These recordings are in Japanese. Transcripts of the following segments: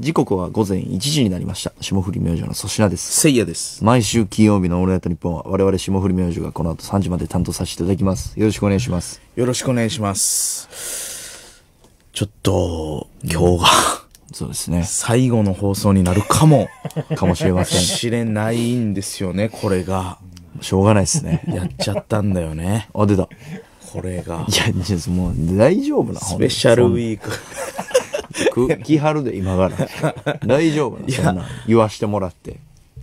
時刻は午前1時になりました。霜降り明星の粗品です。せいやです。毎週金曜日のオールナイトニッポンは我々霜降り明星がこの後3時まで担当させていただきます。よろしくお願いします。よろしくお願いします。ちょっと、今日が、そうですね。最後の放送になるかも。かもしれません。知れないんですよね、これが。しょうがないですね。やっちゃったんだよね。あ、出た。これが。いや、もう大丈夫な。スペシャルウィーク。くきはるで、今から。大丈夫な、そんな言わしてもらって。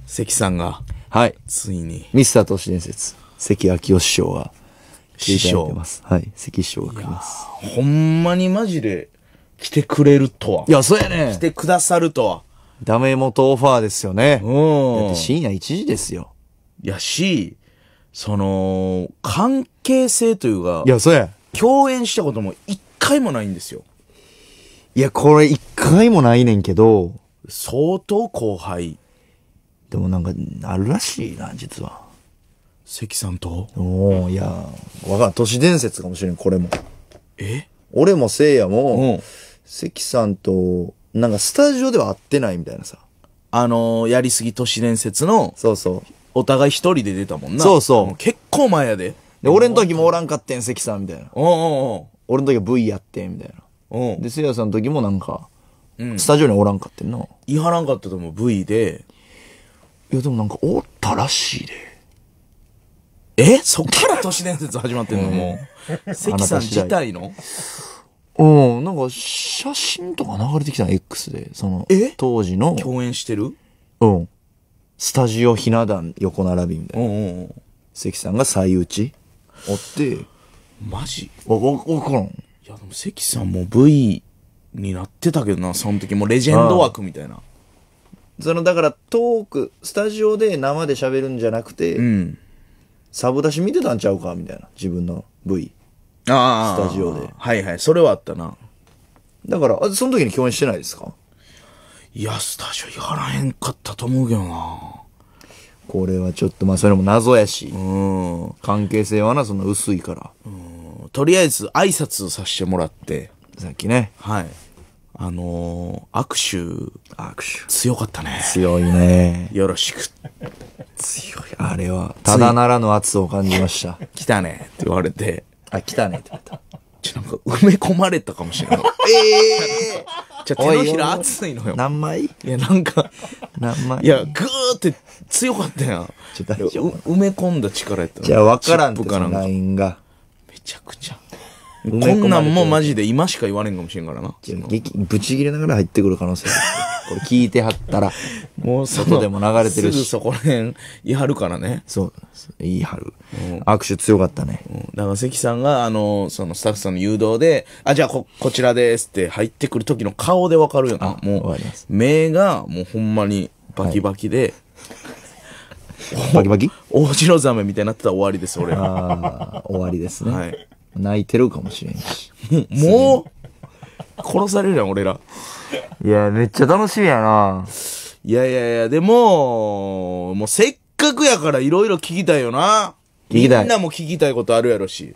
関さんが。はい。ついに。ミスター都市伝説。関明夫師匠が。師匠。はい。関師匠が来ます。ほんまにマジで来てくれるとは。いや、そうやね。来てくださるとは。ダメ元オファーですよね。うん。だって深夜1時ですよ。いやし、その、関係性というか。いや、そうや。共演したことも一回もないんですよ。いや、これ一回もないねんけど、相当後輩。でもなんか、あるらしいな、実は。関さんとおおいや、わかん、都市伝説かもしれん、これも。え俺もせいやも、うん関さんと、なんかスタジオでは会ってないみたいなさ。あのー、やりすぎ都市伝説の、そうそう。お互い一人で出たもんな。そうそう。結構前やで。で、俺の時もおらんかってん、関さんみたいな。おうんうんうん。俺の時は V やってん、みたいな。うんで、せいやさんの時もなんか、うんスタジオにおらんかってん言いはらんかったと思う V でいや、でもなんか、おったらしいで。えそっから都市伝説始まってんのもう 関さん自体のうん、なんか、写真とか流れてきたの、X で。その当時の、共演してるうん。スタジオひな壇横並びみたういな。んうんうん関さんが最打ちおって、マジわ、わ、わからん。や、でも関さんも V になってたけどな、その時。もうレジェンド枠みたいな。その、だからトーク、スタジオで生で喋るんじゃなくて、うん。サブ出し見てたんちゃうかみたいな。自分の V。ああ。スタジオで。はいはい。それはあったな。だから、あその時に共演してないですかいや、スタジオやらへんかったと思うけどな。これはちょっと、まあそれも謎やし。うん。関係性はな、そんな薄いから。うん。とりあえず挨拶させてもらって、さっきね。はい。あのー、握手。握手。強かったね。強いね。よろしく。強い。あれは、ただならぬ圧を感じました。来たねって言われて。あ、来たねって言われた。ちょ、なんか埋め込まれたかもしれない。ええー、じゃ手のひら熱いのよ。何枚いや、なんか、何枚いや、ぐーって強かったやん。ちょ、大丈夫。埋め込んだ力やったじゃあ分からんって、ラインが。ちゃくちゃ。こんなんもマジで今しか言われんかもしれんからな。ぶち切れながら入ってくる可能性 これ聞いてはったら、もう外でも流れてるし。すぐそこら辺言い張るからね。そう。言い張る。うん、握手強かったね、うん。だから関さんが、あの、そのスタッフさんの誘導で、あ、じゃあこ、こちらですって入ってくる時の顔でわかるよな。もう、目がもうほんまにバキバキで、はい バキバキ大城ザメみたいになってたら終わりです、俺は。ああ、終わりですね。はい泣いてるかもしれんし。もう、殺されるやん、俺ら。いや、めっちゃ楽しみやな。いやいやいや、でも、もうせっかくやからいろいろ聞きたいよな。聞きたいみんなも聞きたいことあるやろし。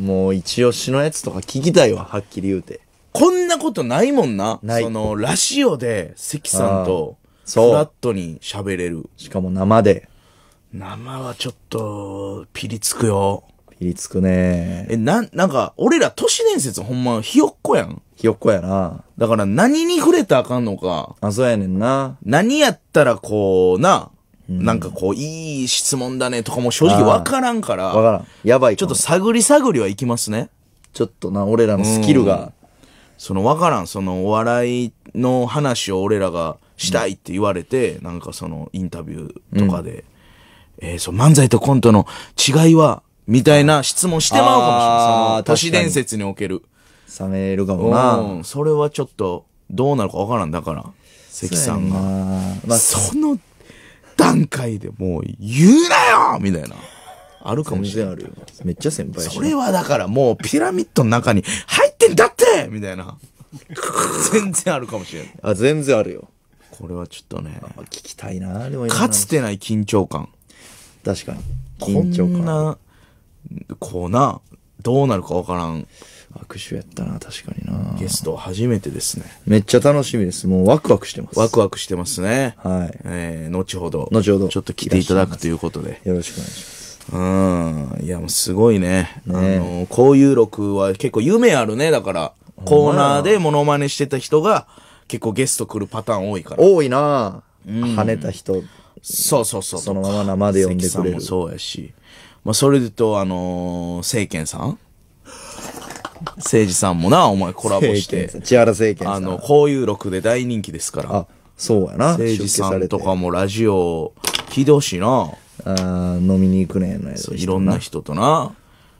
もう一押しのやつとか聞きたいわ、はっきり言うて。こんなことないもんな。ないその、ラジオで関さんと、フそうラットに喋れる。しかも生で。生はちょっと、ピリつくよ。ピリつくね。え、なん、なんか、俺ら都市伝説ほんま、ひよっこやん。ひよっこやな。だから何に触れたらあかんのか。あ、そうやねんな。何やったらこう、な、うん、なんかこう、いい質問だねとかも正直わからんから。わからん。やばい。ちょっと探り探りはいきますね。ちょっとな、俺らのスキルが。その、わからん。その、お笑いの話を俺らがしたいって言われて、うん、なんかその、インタビューとかで。うんえー、そう、漫才とコントの違いは、みたいな質問してまうかもしれない。都市伝説における。冷めるかもな。うん、それはちょっと、どうなるかわからん。だから、関さんが。まあ、その段階でもう、言うなよみたいな。あるかもしれない。めっちゃ先輩それはだからもう、ピラミッドの中に入ってんだってみたいな。全然あるかもしれない。あ、全然あるよ。これはちょっとね。聞きたいな、でもかつてない緊張感。確かに緊張感こんなこうなどうなるか分からん握手やったな確かになゲスト初めてですねめっちゃ楽しみですもうワクワクしてますワクワクしてますねはい、えー、後ほど後ほどちょっと来ていただくということでよろしくお願いしますうんいやもうすごいねねあのこういう録は結構夢あるねだからコーナーでモノマネしてた人が結構ゲスト来るパターン多いから多いな、うん、跳ねた人そうそうそう。そのまま生で呼んでくれる。そうやし。まあ、それでと、あのー、政権さん誠治さんもな、お前コラボして。千原政権さん。あの、交友録で大人気ですから。あ、そうやな。誠治さんとかもラジオ、ひどしな。あ飲みに行くねんのやつ。いろんな人とな。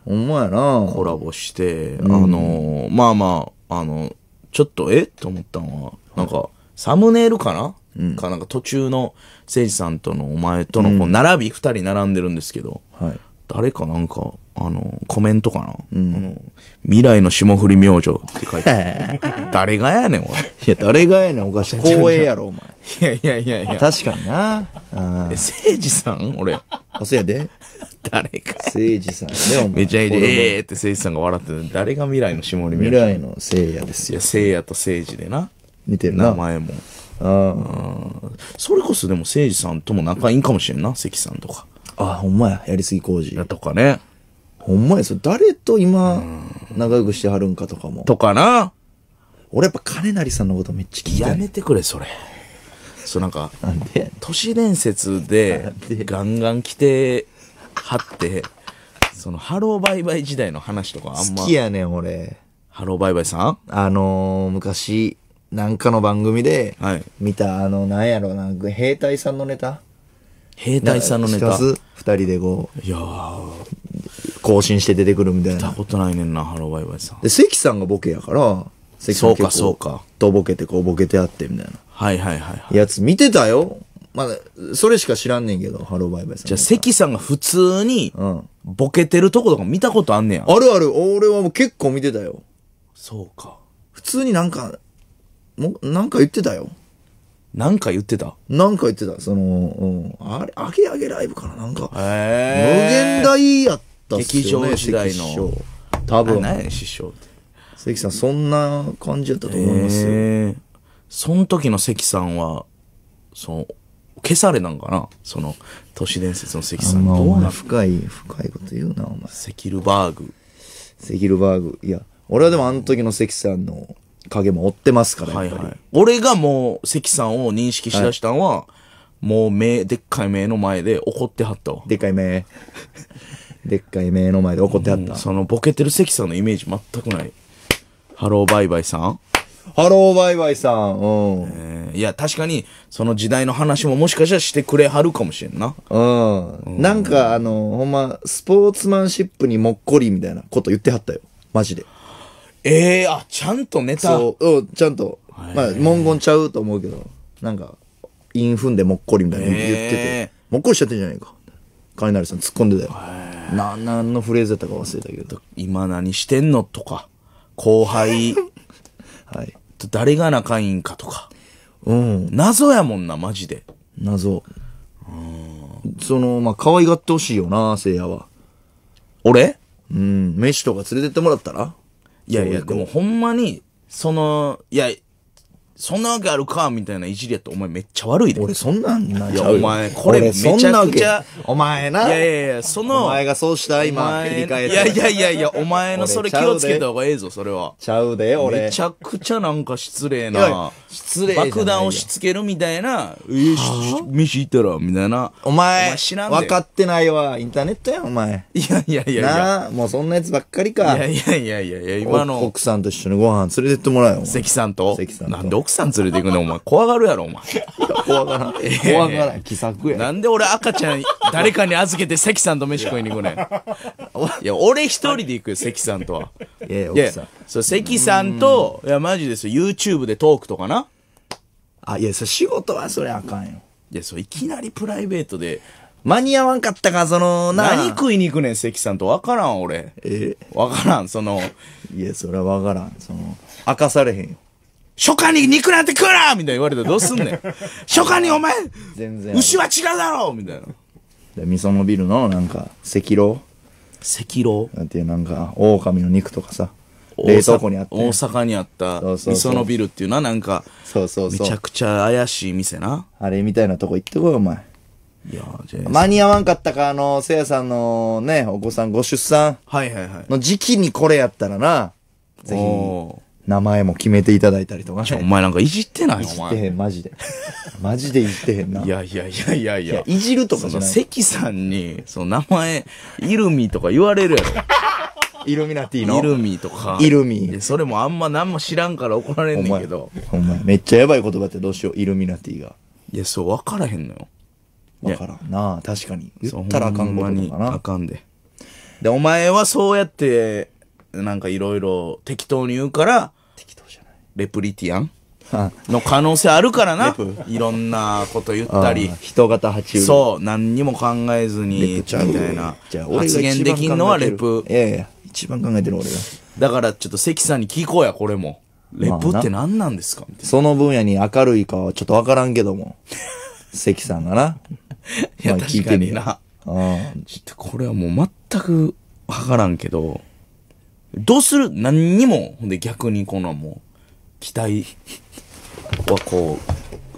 ほんまやな。コラボして、うん、あのー、まあまあ、あの、ちょっと、えと思ったのは、なんか、サムネイルかなかなんか途中の誠司さんとのお前とのこう並び2人並んでるんですけど、はい誰かなんか、あの、コメントかな、うん、あの未来の霜降り明星って書いて 誰がやねん、お前いや、誰がやねん、おかしい。光栄やろ、お前。いやいやいやいや。確かにな。誠司さん俺。あ、そうやで。誰か。誠司さんで、お前。めちゃちゃえーって誠司さんが笑ってる。誰が未来の霜降り明星未来の聖夜ですよ。いや、聖夜と誠司でな。似てるな。名前も。あそれこそでも誠司さんとも仲いいんかもしれんな関さんとかあほんまややりすぎ工事とかねほんまやそれ誰と今仲良くしてはるんかとかもとかな俺やっぱ金成さんのことめっちゃ聞いたやめてくれそれそうなんかなん都市伝説でガンガン来てはってそのハローバイバイ時代の話とかあんま好きやねん俺ハローバイバイさんあのー、昔なんかの番組で、はい見た、あの、なんやろうな、兵隊さんのネタ兵隊さんのネタ。二人でこう、いやー、更新して出てくるみたいたな。ことないねんな、ハローバイバイさん。で、関さんがボケやから、関さんそうかそうか。とボケてこう、ボケてあってみたいな。はいはいはいはい。やつ見てたよまあ、それしか知らんねんけど、ハローバイバイさん。じゃあ、関さんが普通にうん、ボケてるとことか見たことあんねや。あるある、俺はもう結構見てたよ。そうか。普通になんか、もなんか言ってたよ。なんか言ってたなんか言ってた。その、うん、あれ、あげあげライブかななんか、無限大やったっすよね、劇場時代の。多分。何や師匠って。関さん、そんな感じやったと思いますよ。その時の関さんは、その、消されなんかなその、都市伝説の関さん。どうな深い、深いこと言うな、お前。セキルバーグ。セキルバーグ。いや、俺はでもあの時の関さんの、影も追ってますから、やっぱりはい。俺がもう、関さんを認識しだしたんは、もう目、でっかい目の前で怒ってはったわ。でっかい目。でっかい目の前で怒ってはった。そのボケてる関さんのイメージ全くない。ハローバイバイさん、ハローバイバイさん。うん。えーいや、確かに、その時代の話ももしかしたらしてくれはるかもしれんな。うん。なんか、あの、ほんま、スポーツマンシップにもっこりみたいなこと言ってはったよ。マジで。ええー、あ、ちゃんとネタ。そう、うん、ちゃんと。まあ、文言ちゃうと思うけど、なんか、陰踏んでもっこりみたいな言ってて、もっこりしちゃってんじゃないか。ナルさん突っ込んでたよ。な、なんのフレーズだったか忘れたけど。今何してんのとか、後輩、はい。誰が仲いいんかとか。うん。謎やもんな、マジで。謎。うん。その、まあ、可愛がってほしいよな、せいやは。俺うん。飯とか連れてってもらったらいやいや、でもほんまに、その、いや、そんなわけあるかみたいないじりやったお前めっちゃ悪いで。俺そんなんなんいちゃや、うお前、これめちゃくちゃ、お前ないやいやいや、その、お前がそうした今切り替えた。いやいやいやいや、お前のそれ気をつけた方がええぞ、それは。ちゃうで俺めちゃくちゃなんか失礼な。失礼な爆弾押し付けるみたいな、えし飯行ったら、みたいな。お前知らん分かってないわインターネットやお前いやいやいやなもうそんなやつばっかりかいやいやいやいや、今の、奥さんと一緒にご飯連れてってもらうよお関さんと関さんと奥さん連れて行くの、お前。怖がるやろ、お前。怖がらん。怖がらん。気さくや。なんで俺赤ちゃん、誰かに預けて関さんと飯食いに行くねん。いや、俺一人で行くよ、関さんとは。いや、奥さん。そう、関さんと、いや、マジですよ、YouTube でトークとかな。あ、いや、そ仕事はそれあかんよ。いや、そう、いきなりプライベートで、間に合わんかったか、その、何食いに行くねん、関さんと。わからん、俺。えわからん、その。いや、それはわからん。その、明かされへんよ。初夏に肉なんて食うなみたいな言われたらどうすんねん。初夏にお前、全然牛は違うだろみたいな。で味噌のビルのなんか、赤老赤老なんていうなんか、狼の肉とかさ。冷蔵庫にあった。大阪にあった、味噌のビルっていうな、なんか、そうそうそう。めちゃくちゃ怪しい店な。あれみたいなとこ行ってこい、お前。いや間に合わんかったか、あの、せやさんのね、お子さんご出産。はいはいはい。の時期にこれやったらな、ぜひ。名前も決めていただいたりとか、ね、お前なんかいじってないいじってへん、マジで。マジでいじってへんな。いやいやいやいやいや。いじるとかじゃない。関さんに、その名前、イルミとか言われるやろ。イルミナティのイルミとか。イルミ。それもあんま何も知らんから怒られんねんけど。お前、お前めっちゃやばい言葉ってどうしよう、イルミナティが。いや、そう、分からへんのよ。わからんな確かに。言ったらあかんことかな。あかんで。で、お前はそうやって、なんかいろいろ適当に言うから、レプリティアンの可能性あるからな。いろんなこと言ったり。人型爬虫。そう、何にも考えずに、みたいな。発言できんのはレプ。いやいや、一番考えてる俺が。だからちょっと関さんに聞こうや、これも。レプって何なんですかその分野に明るいかはちょっとわからんけども。関さんがな。いや、聞いてみな。うん。ちょっとこれはもう全くわからんけど、どうする何にも、ほんで逆にこのもう、期待はこ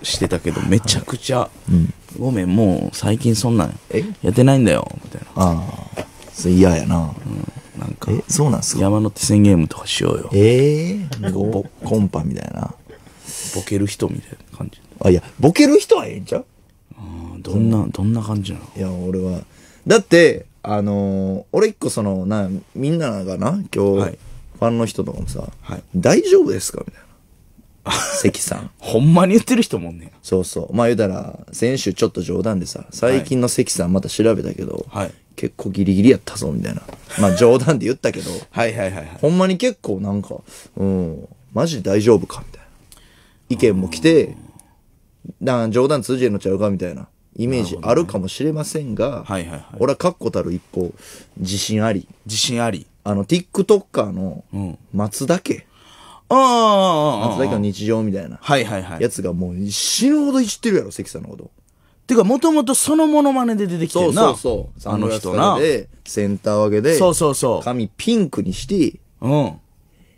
うしてたけどめちゃくちゃ、うん、ごめんもう最近そんなんえやってないんだよみたいなああそれ嫌やななんかえそうなんすか山手線ゲームとかしようよええコンパみたいなボケる人みたいな感じあいやボケる人はええんちゃううんどんなどんな感じなのいや俺はだってあのー俺一個そのなみんながな今日、はいファンの人とかもさ、はい大丈夫ですかみたいな 関さん。ほんまに言ってる人もんねそうそう。まあ言うたら、先週ちょっと冗談でさ、最近の関さんまた調べたけど、はい結構ギリギリやったぞ、みたいな。まあ冗談で言ったけど、はいはいはいほんまに結構なんか、うん、マジで大丈夫か、みたいな。意見も来て、な冗談通じへのちゃうか、みたいな。イメージあるかもしれませんが、はいはいはい俺は確固たる一方、自信あり。自信あり。あの、TikToker のうん松田家、ああ、松崎の日常みたいな。はいはいはい。やつがもう死ぬほどいじってるやろ、関さんのこと。てか、もともとそのモノマネで出てきてるな。そうそうそう。あの人な。で、センター分けで、そうそうそう。髪ピンクにして、うん。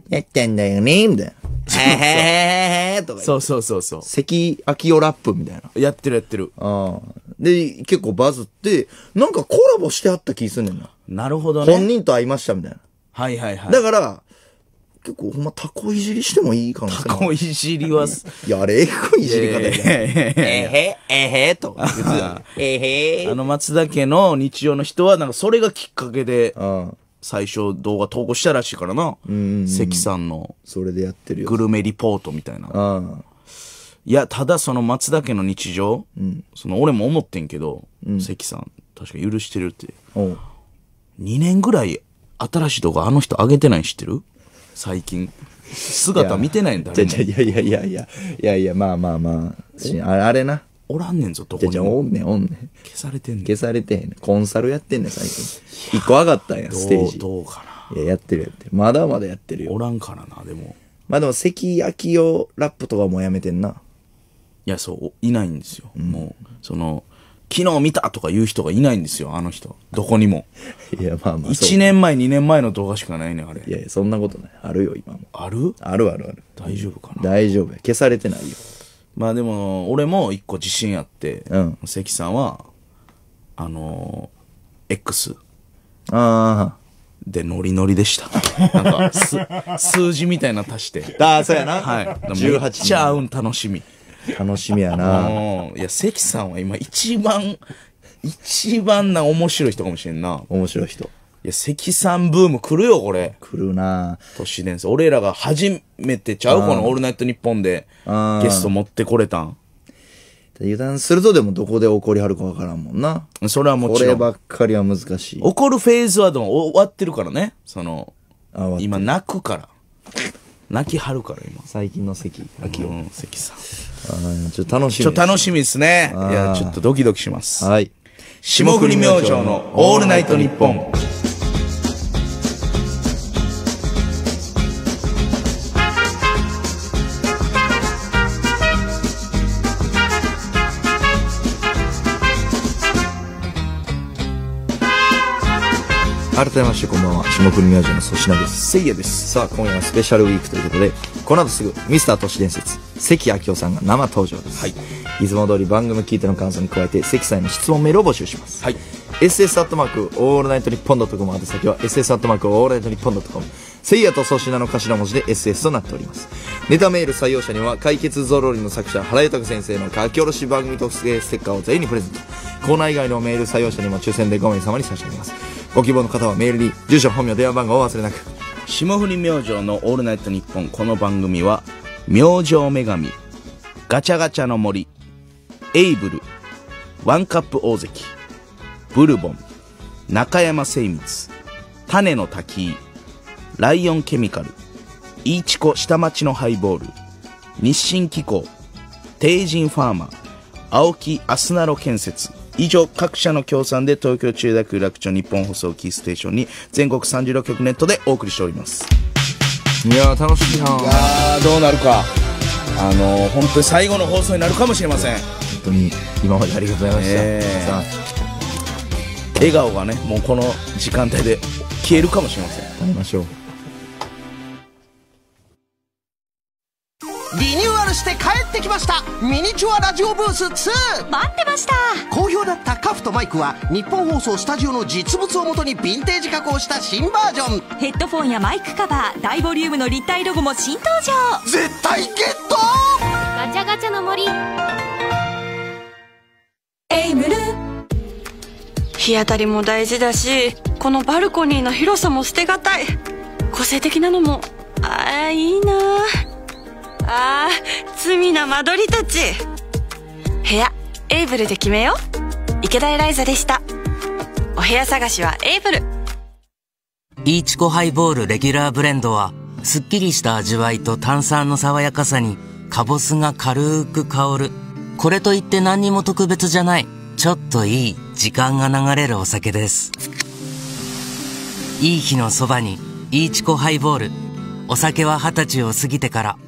やってんだよね、みたいな。へへへへとか。そうそうそう関秋夫ラップみたいな。やってるやってる。ああ。で、結構バズって、なんかコラボしてあった気すんねんな。なるほどね。本人と会いましたみたいな。はいはいはい。だから、結構ほんまタコいじりしてもいい可な性タコいじりは、いや、あれ、えぐいいじり方えゃん。えへ、えへ、と。えへ。あの松田家の日常の人は、なんかそれがきっかけで、最初動画投稿したらしいからな。関さんの。それでやってるよ。グルメリポートみたいな。いや、ただその松田家の日常、その俺も思ってんけど、関さん、確か許してるって。2年ぐらい新しい動画あの人上げてない知ってる最近姿見てないんだいやいやいやいやいやいやいやまあまあまああれなおらんねんぞどこにおんねんおんねん消されてんねん消されてへんねんコンサルやってんねん最近一個上がったんやステージどうかないややってるやってるまだまだやってるよおらんからなでもまあでも関明夫ラップとかもやめてんないやそういないんですよ、もうその昨日見たとか言う人がいないんですよ、あの人。どこにも。いや、まあまあ。1年前、2年前の動画しかないね、あれ。いやいや、そんなことない。あるよ、今も。あるあるあるある。大丈夫かな。大丈夫や。消されてないよ。まあでも、俺も一個自信あって、うん、関さんは、あのー、X。ああ。で、ノリノリでした。なんか、数字みたいな足して。ああ、そうやな。はい。18めっちゃ合うん楽しみ。楽しみやな。いや、関さんは今一番、一番な面白い人かもしれんな。面白い人。いや、関さんブーム来るよ、これ。来るな都市伝説。俺らが初めてちゃうこのオールナイトニッポンでゲスト持ってこれたん。油断するとでもどこで怒りはるかわからんもんな。それはもちろればっかりは難しい。怒るフェーズはでも終わってるからね。その、あ今泣くから。泣きはるから、今。最近の関、秋うん、関さん。ちょっと楽しみ、ちょっと楽しみですね。いや、ちょっとドキドキします。はい。霜降り明星のオールナイトニッポン改めましてこんばんは下国明星の粗品ですせいやですさあ今夜はスペシャルウィークということでこの後すぐミスター都市伝説関明夫さんが生登場ですはいいつも通り番組聞いての感想に加えて関さんへの質問メールを募集しますはい SS アットマークオールナイトニッポンドットコム宛先は SS アットマークオールナイトニッポンドットコムせいやと粗品の頭文字で SS となっておりますネタメール採用者には解決ぞろりの作者原豊先生の書き下ろし番組特製ステッカーを全員にプレゼントコーナー以外のメール採用者にも抽選で5名様に差し上げますご希望の方はメールに住所本名電話番号を忘れなく霜降り明星の「オールナイトニッポン」この番組は「明星女神」「ガチャガチャの森」「エイブル」「ワンカップ大関」「ブルボン」「中山精密」「種の滝」「ライオンケミカル」「イーチコ下町のハイボール」「日清機構」「帝人ファーマー」「青木アスナロ建設」以上、各社の協賛で東京中大区楽町日本放送キーステーションに全国36局ネットでお送りしております。いや楽しいなーどうなるか。あのー、本当に最後の放送になるかもしれません。本当に今までありがとうございました。えー、さ笑顔がね、もうこの時間帯で消えるかもしれません。会いましょう。ルして帰ってきましたミニチュアラジオブース2待ってました好評だったカフとマイクは日本放送スタジオの実物をもとにヴィンテージ加工した新バージョンヘッドフォンやマイクカバー大ボリュームの立体ロゴも新登場絶対ゲットガチャガチャの森エイムル日当たりも大事だしこのバルコニーの広さも捨てがたい個性的なのもああいいなああー罪な間取りたち部屋エイブルで決めよう池田エライザでしたお部屋探しはエイブルイーチコハイボールレギュラーブレンドはすっきりした味わいと炭酸の爽やかさにカボスが軽く香るこれといって何にも特別じゃないちょっといい時間が流れるお酒ですいい日のそばにイーチコハイボールお酒は二十歳を過ぎてから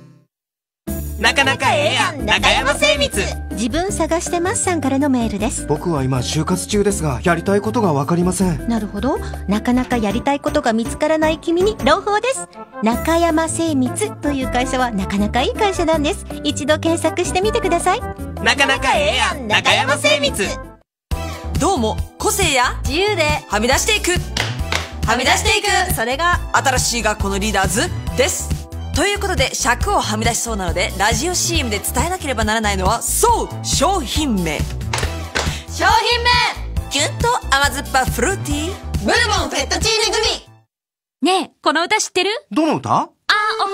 なかなかええやん中山精密自分探してますさんからのメールです僕は今就活中ですがやりたいことが分かりませんなるほどなかなかやりたいことが見つからない君に朗報です中山精密という会社はなかなかいい会社なんです一度検索してみてくださいなかなかええやん中山精密どうも個性や自由ではみ出していくはみ出していくそれが新しい学校のリーダーズですということで尺をはみ出しそうなのでラジオ CM で伝えなければならないのはそう商品名商品名キュンと甘酸っぱフルーティーブルボンフェットチーネミねえこの歌知ってるどの歌青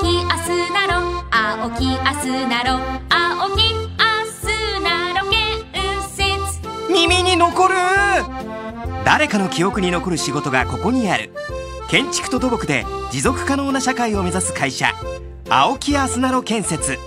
きアスナロ青きアスナロ青きアスナロ建設耳に残る誰かの記憶に残る仕事がここにある建築と土木で持続可能な社会を目指す会社青木アスナロ建設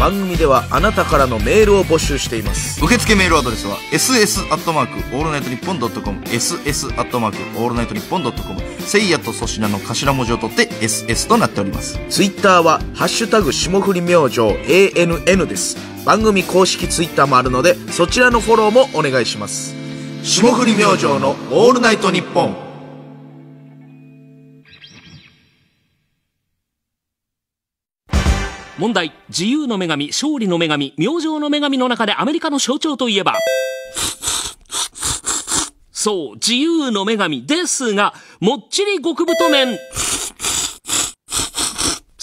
番組ではあなたからのメールを募集しています受付メールアドレスは ss アットマークオールナイトニッポンドットコム ss アットマークオールナイトニッポンドットコムせいやと粗品の頭文字を取って ss となっておりますツイッターは「ハッシュタグ霜降り明星 ANN」です番組公式 Twitter もあるのでそちらのフォローもお願いします霜降り明星の「オールナイトニッポン」問題自由の女神勝利の女神明星の女神の中でアメリカの象徴といえばそう自由の女神ですがもっちり極太麺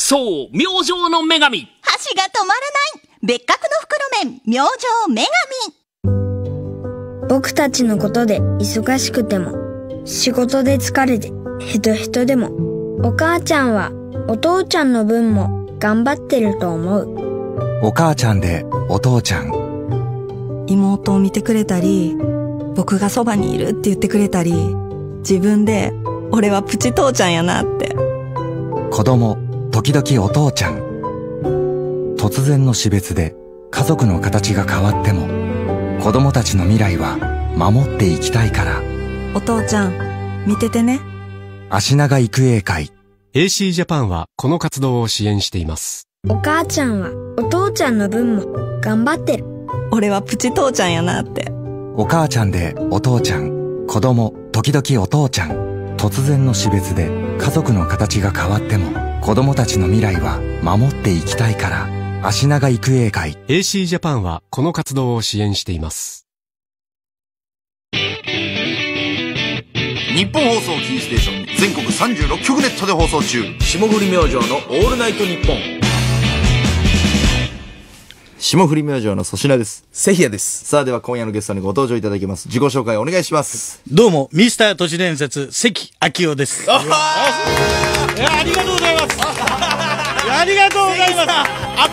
そう明星の女神箸が止まらない別格の袋麺明星女神僕たちのことで忙しくても仕事で疲れてヘトヘトでもお母ちゃんはお父ちゃんの分も頑張ってると思うお母ちゃんでお父ちゃん妹を見てくれたり僕がそばにいるって言ってくれたり自分で俺はプチ父ちゃんやなって子供時々お父ちゃん。突然の死別で家族の形が変わっても、子供たちの未来は守っていきたいから。お父ちゃん、見ててね。足長育英会。AC ジャパンはこの活動を支援しています。お母ちゃんはお父ちゃんの分も頑張ってる。俺はプチ父ちゃんやなって。お母ちゃんでお父ちゃん、子供、時々お父ちゃん。突然の死別で家族の形が変わっても、子供たちの未来は守っていきたいから、足長育英会 AC ジャパンはこの活動を支援しています。日本放送キーステーション全国36局ネットで放送中霜降り明星の「オールナイトニッポン」霜降り明星の粗品ですセヒヤですさあでは今夜のゲストにご登場いただきます自己紹介お願いしますどうもミスター都市伝説関明夫ですあありがとうございますありがとうございます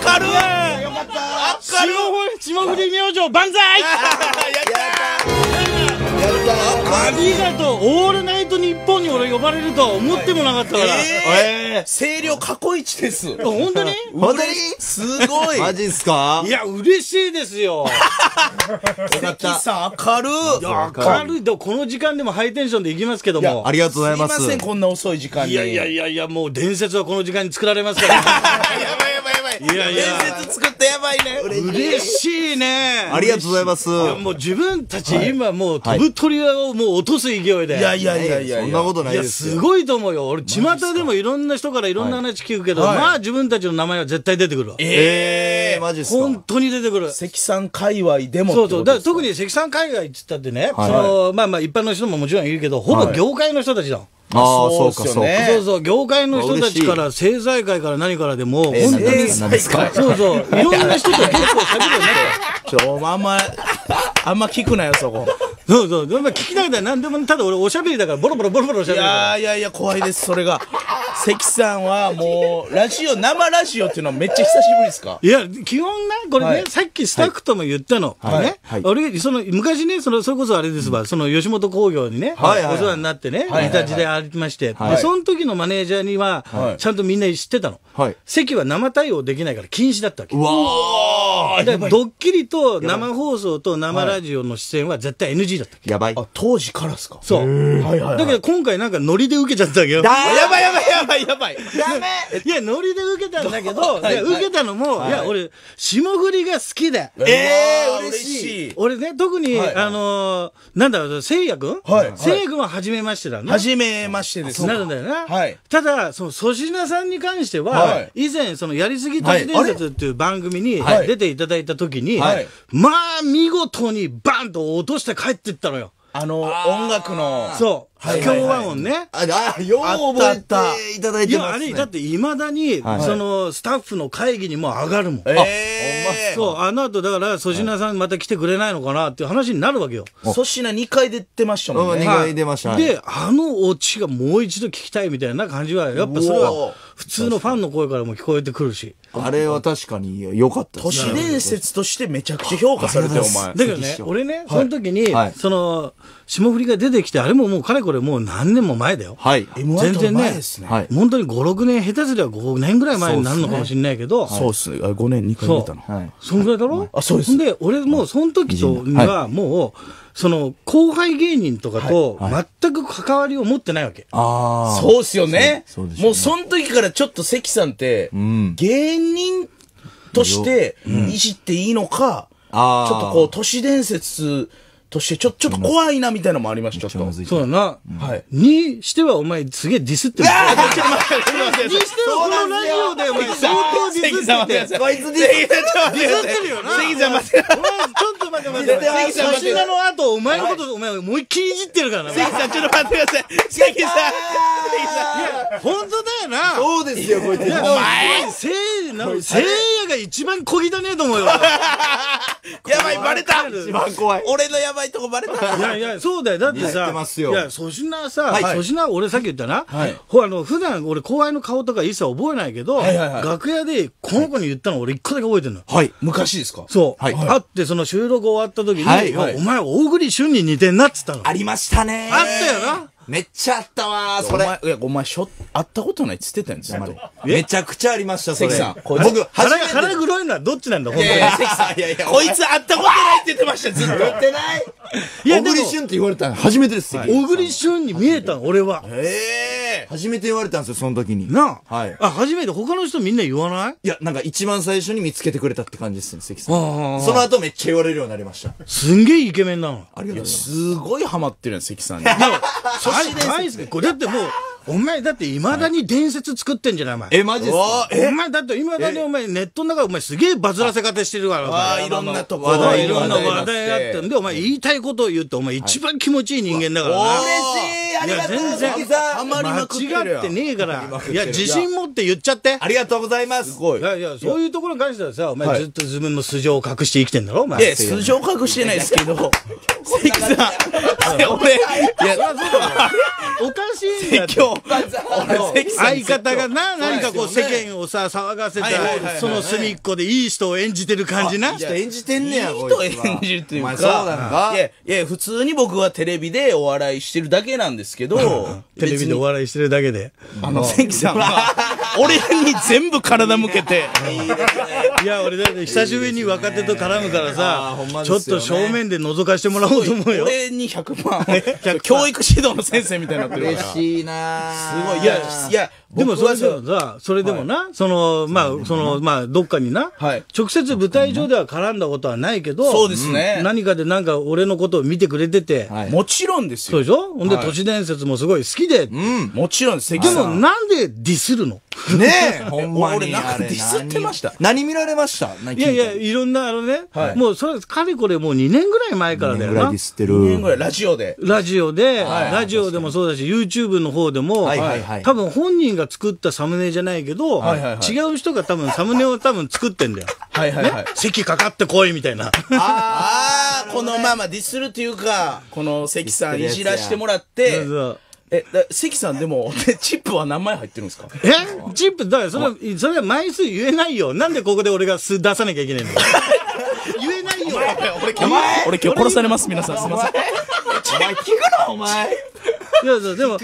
明るいよかった霜降り明星万歳 やったありがとうオールナイト日本に俺呼ばれるとは思ってもなかったから、えー、声量過去一です本当に 本当にすごいマジっすかいや嬉しいですよ 関さん明る明るいとこの時間でもハイテンションでいきますけどもありがとうございますすいませんこんな遅い時間にいやいやいやいやもう伝説はこの時間に作られますから やばいやばいばい。いやいや。伝説作ってやばいね。嬉しいね。ありがとうございます。もう自分たち今もう飛ぶ鳥をもう落とす勢いで。いやいやいやいや。そんなことないですすごいと思うよ。俺、巷でもいろんな人からいろんな話聞くけど、まあ自分たちの名前は絶対出てくるわ。ええ、マジっすか。本当に出てくる。関さん界隈でもそうそう。だから特に関さん界隈って言ったってね、その、まあまあ一般の人ももちろんいるけど、ほぼ業界の人たちだ。ああ、そうか、そうか。そうそう、業界の人たちから、政財界から何からでも、本当に、そうそう、いろんな人と結構喋るようになね。ち ょ、あんま、あんま聞くなよ、そこ。そうそう、聞きながら何でも、ただ俺おしゃべりだからボロボロボロボロおしゃべり。から。いやいやいや、怖いです、それが。関さんはもう、ラジオ、生ラジオっていうのはめっちゃ久しぶりですかいや、基本な、これね、はいさっきスタッフとも言ったの。はいねはい俺、その、昔ね、その、それこそあれですわ、その、吉本興業にね、はいはいはいお世話になってね、はいた時代ありまして、はいその時のマネージャーには、はいちゃんとみんな知ってたの。はい関は生対応できないから禁止だったわけ。うわドッキリと生放送と生ラジオの出演は絶対 NG っやばい。あ、当時からですかそう。はいはい。だけど今回なんかノリで受けちゃったけど。やばいやばいやばいやばい。やべいや、ノリで受けたんだけど、受けたのも、いや、俺、霜降りが好きよ。ええ、嬉しい。俺ね、特に、あの、なんだろう、せいやくんせいやくんは初めましてだね。初めましてですなるんだよな。はい。ただ、その、粗品さんに関しては、以前、その、やりすぎ都市伝説っていう番組に出ていただいた時に、はい、まあ、見事にバンと落として帰ってってったのよ。あの、音楽の。そう。はいは共和音ね。あ、あよう覚えていただいてます、ね、いや、あれ、だって未だに、はい、その、スタッフの会議にも上がるもん。えー、あ、そう、あの後、だから、粗品さんまた来てくれないのかなっていう話になるわけよ。粗品2回出てましたもんね。2回出ました、はい、で、あのオチがもう一度聞きたいみたいな感じは、やっぱそれは、普通のファンの声からも聞こえてくるし。あれは確かに良かった都市伝説としてめちゃくちゃ評価されてお前。だけどね、俺ね、その時に、はい、その、霜降りが出てきて、あれももうかれこれもう何年も前だよ。はい。全然ね、ねはい、本当に5、6年、下手すりゃ5年ぐらい前になるのかもしれないけど。そうっすね。はい、す5年2回出たの。そい。そんぐらいだろ、はい、あ、そうです。で、俺もうその時とはもう、その、後輩芸人とかと、全く関わりを持ってないわけ。ああ。そうっすよね。そうです、ね、もう、その時からちょっと関さんって、芸人として、いじっていいのか、うん、ちょっとこう、都市伝説、として、ちょ、ちょっと怖いな、みたいなのもありました、ちょっと。そうだな。はい。にしては、お前、すげえディスってる。す。ちょっと待って、すません。にしては、このラジオで、お前、相当ディスってす。こいつディスってる。ディスってるよな。関さん待って。お前、ちょっと待って待って。関さん粗品の後、お前のこと、お前、思いっきりいじってるからな。関さん、ちょっと待ってください。関さん。関さん。本当だよな。そうですよ、こいつ。お前、せいやが一番小汚ねえと思うよ。やばい、バレた。一番怖い。俺のやばい。ばいとこばれた。いやいや、そうだよ。だってさ、いや、粗品さ、粗品、俺さっき言ったな、ほら、あの、普段俺後輩の顔とか一切覚えないけど、楽屋でこの子に言ったの俺一個だけ覚えてるの。はい。昔ですかそう。はい。あって、その収録終わった時に、お前、大栗旬に似てんなっつったの。ありましたね。あったよな。めっちゃあったわー、それ。お前、いや、お前、しょ、会ったことないっつってたんですよ、めちゃくちゃありました、それ。関さん。僕、腹、腹黒いのはどっちなんだ、ほんとに。関さん、いやいや。こいつ会ったことないって言ってました、ずっと。言ってないいや、小栗旬って言われたの初めてです、小栗旬に見えたの、俺は。ええ。い。初めて言われたんですよ、その時に。なあ。はい。あ、初めて、他の人みんな言わないいや、なんか一番最初に見つけてくれたって感じですね、関さん。その後めっちゃ言われるようになりました。すんげえイケメンなの。ありがとうございます。すごいハマってるやん、関さんに。だから、そして、だってもう、お前だって未だに伝説作ってんじゃないお前。え、マジっすかお前だって未だにお前ネットの中お前すげえバズらせ方してるからああ、いろんなとこいろんな話題あってんで、お前言いたいことを言って、お前一番気持ちいい人間だからな。嬉しいありがとう、関さん。間違ってねえから。いや、自信持って言っちゃって。ありがとうございます。すごい。いやいや、そういうところに関してはさ、お前ずっと自分の素性を隠して生きてんだろ、お前。いや、素性隠してないですけど。関 さん。俺、いや、おかしいんだ日。相方がな、何かこう世間をさ、騒がせて、その隅っこでいい人を演じてる感じな。演じてんねや、いい人演じるっていうか。いや、いや、普通に僕はテレビでお笑いしてるだけなんですですけど テレビでお笑いしてるだけで。あの、関さんは、俺に全部体向けて。いや、俺だって久しぶりに若手と絡むからさ、ちょっと正面で覗かしてもらおうと思うよ。俺に100%。教育指導の先生みたいになってるから。嬉しいなすごい。いや、いや、でもそれでもさ、それでもな、はい、その、まあ、その、まあ、どっかにな、はい、直接舞台上では絡んだことはないけど、そうですね。何かでなんか俺のことを見てくれてて、はい、もちろんですよ。そうでしょほんで、都市伝説もすごい好きで、うん、もちろんです。でもなんでディスるのねえ、ほんまに。俺なんかディスってました。何見られましたいやいや、いろんなあのね、はい、もうそれ、かれこれもう2年ぐらい前からだよな。2年ぐらいディスってる。2年ぐらい、ラジオで。ラジオで、はい、ラジオでもそうだし、YouTube の方でも、はいはいはい、多分本人が作ったサムネじゃないけど、はいはいはい、違う人が多分サムネを多分作ってんだよ。はいはいはい。ね、席かかってこいみたいな。ああ、このままディスるというか、この関さんいじらしてもらって、え、だ関さんでも、チップは何枚入ってるんですかえチップ、だからそれは、それは枚数言えないよ。なんでここで俺がす出さなきゃいけないんだよ。言えないよ。俺今日、俺今日殺されます、皆さん。すいません。お前聞くな、お前。いや、でも、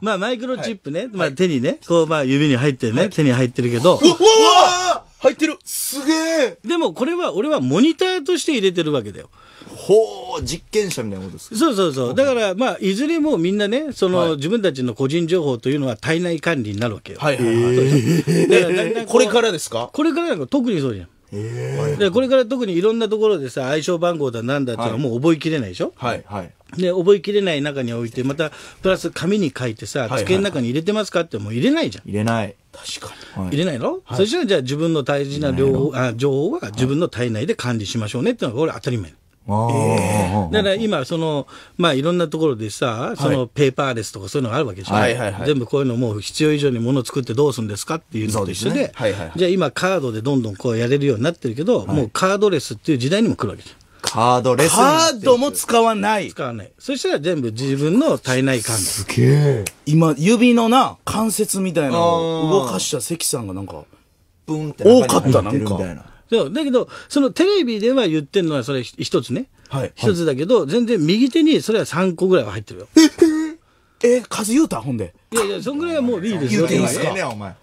まあ、マイクロチップね、まあ、手にね、こう、まあ、指に入ってね、手に入ってるけど、うわ入ってるすげえでも、これは、俺はモニターとして入れてるわけだよ。ほう、実験者みたいなことですかそうそうそう。だから、まあ、いずれもみんなね、その、はい、自分たちの個人情報というのは体内管理になるわけよ。はいはいはい。これからですかこれからなんか特にそうじゃん。でこれから特にいろんなところでさ暗証番号だなんだっていうのはもう覚えきれないでしょ、はいはいで覚えきれない中に置いてまたプラス紙に書いてさ机の中に入れてますかってもう入れないじゃん入れない確かに、はい、入れないの、はい、そしたらじゃあ自分の大事な情報あ情報は自分の体内で管理しましょうねっていうのがこれ当たり前、だから今その、まあ、いろんなところでさそのペーパーレスとかそういうのがあるわけじゃない,、はい全部こういうのもう必要以上にものを作ってどうするんですかっていうのと一緒でじゃあ今カードでどんどんこうやれるようになってるけど、もうカードレスっていう時代にも来るわけじゃん。カードレスカードも使わない。使わない。そしたら全部自分の体内感覚。すげえ。今、指のな、関節みたいなのを動かした関さんがなんか、ブンって多かった、なんか。そうだけど、そのテレビでは言ってるのはそれ一つね。はい。一つだけど、全然右手にそれは3個ぐらいは入ってるよ。ええ、数言うたほんで。いやいや、そんぐらいはもういいですよ。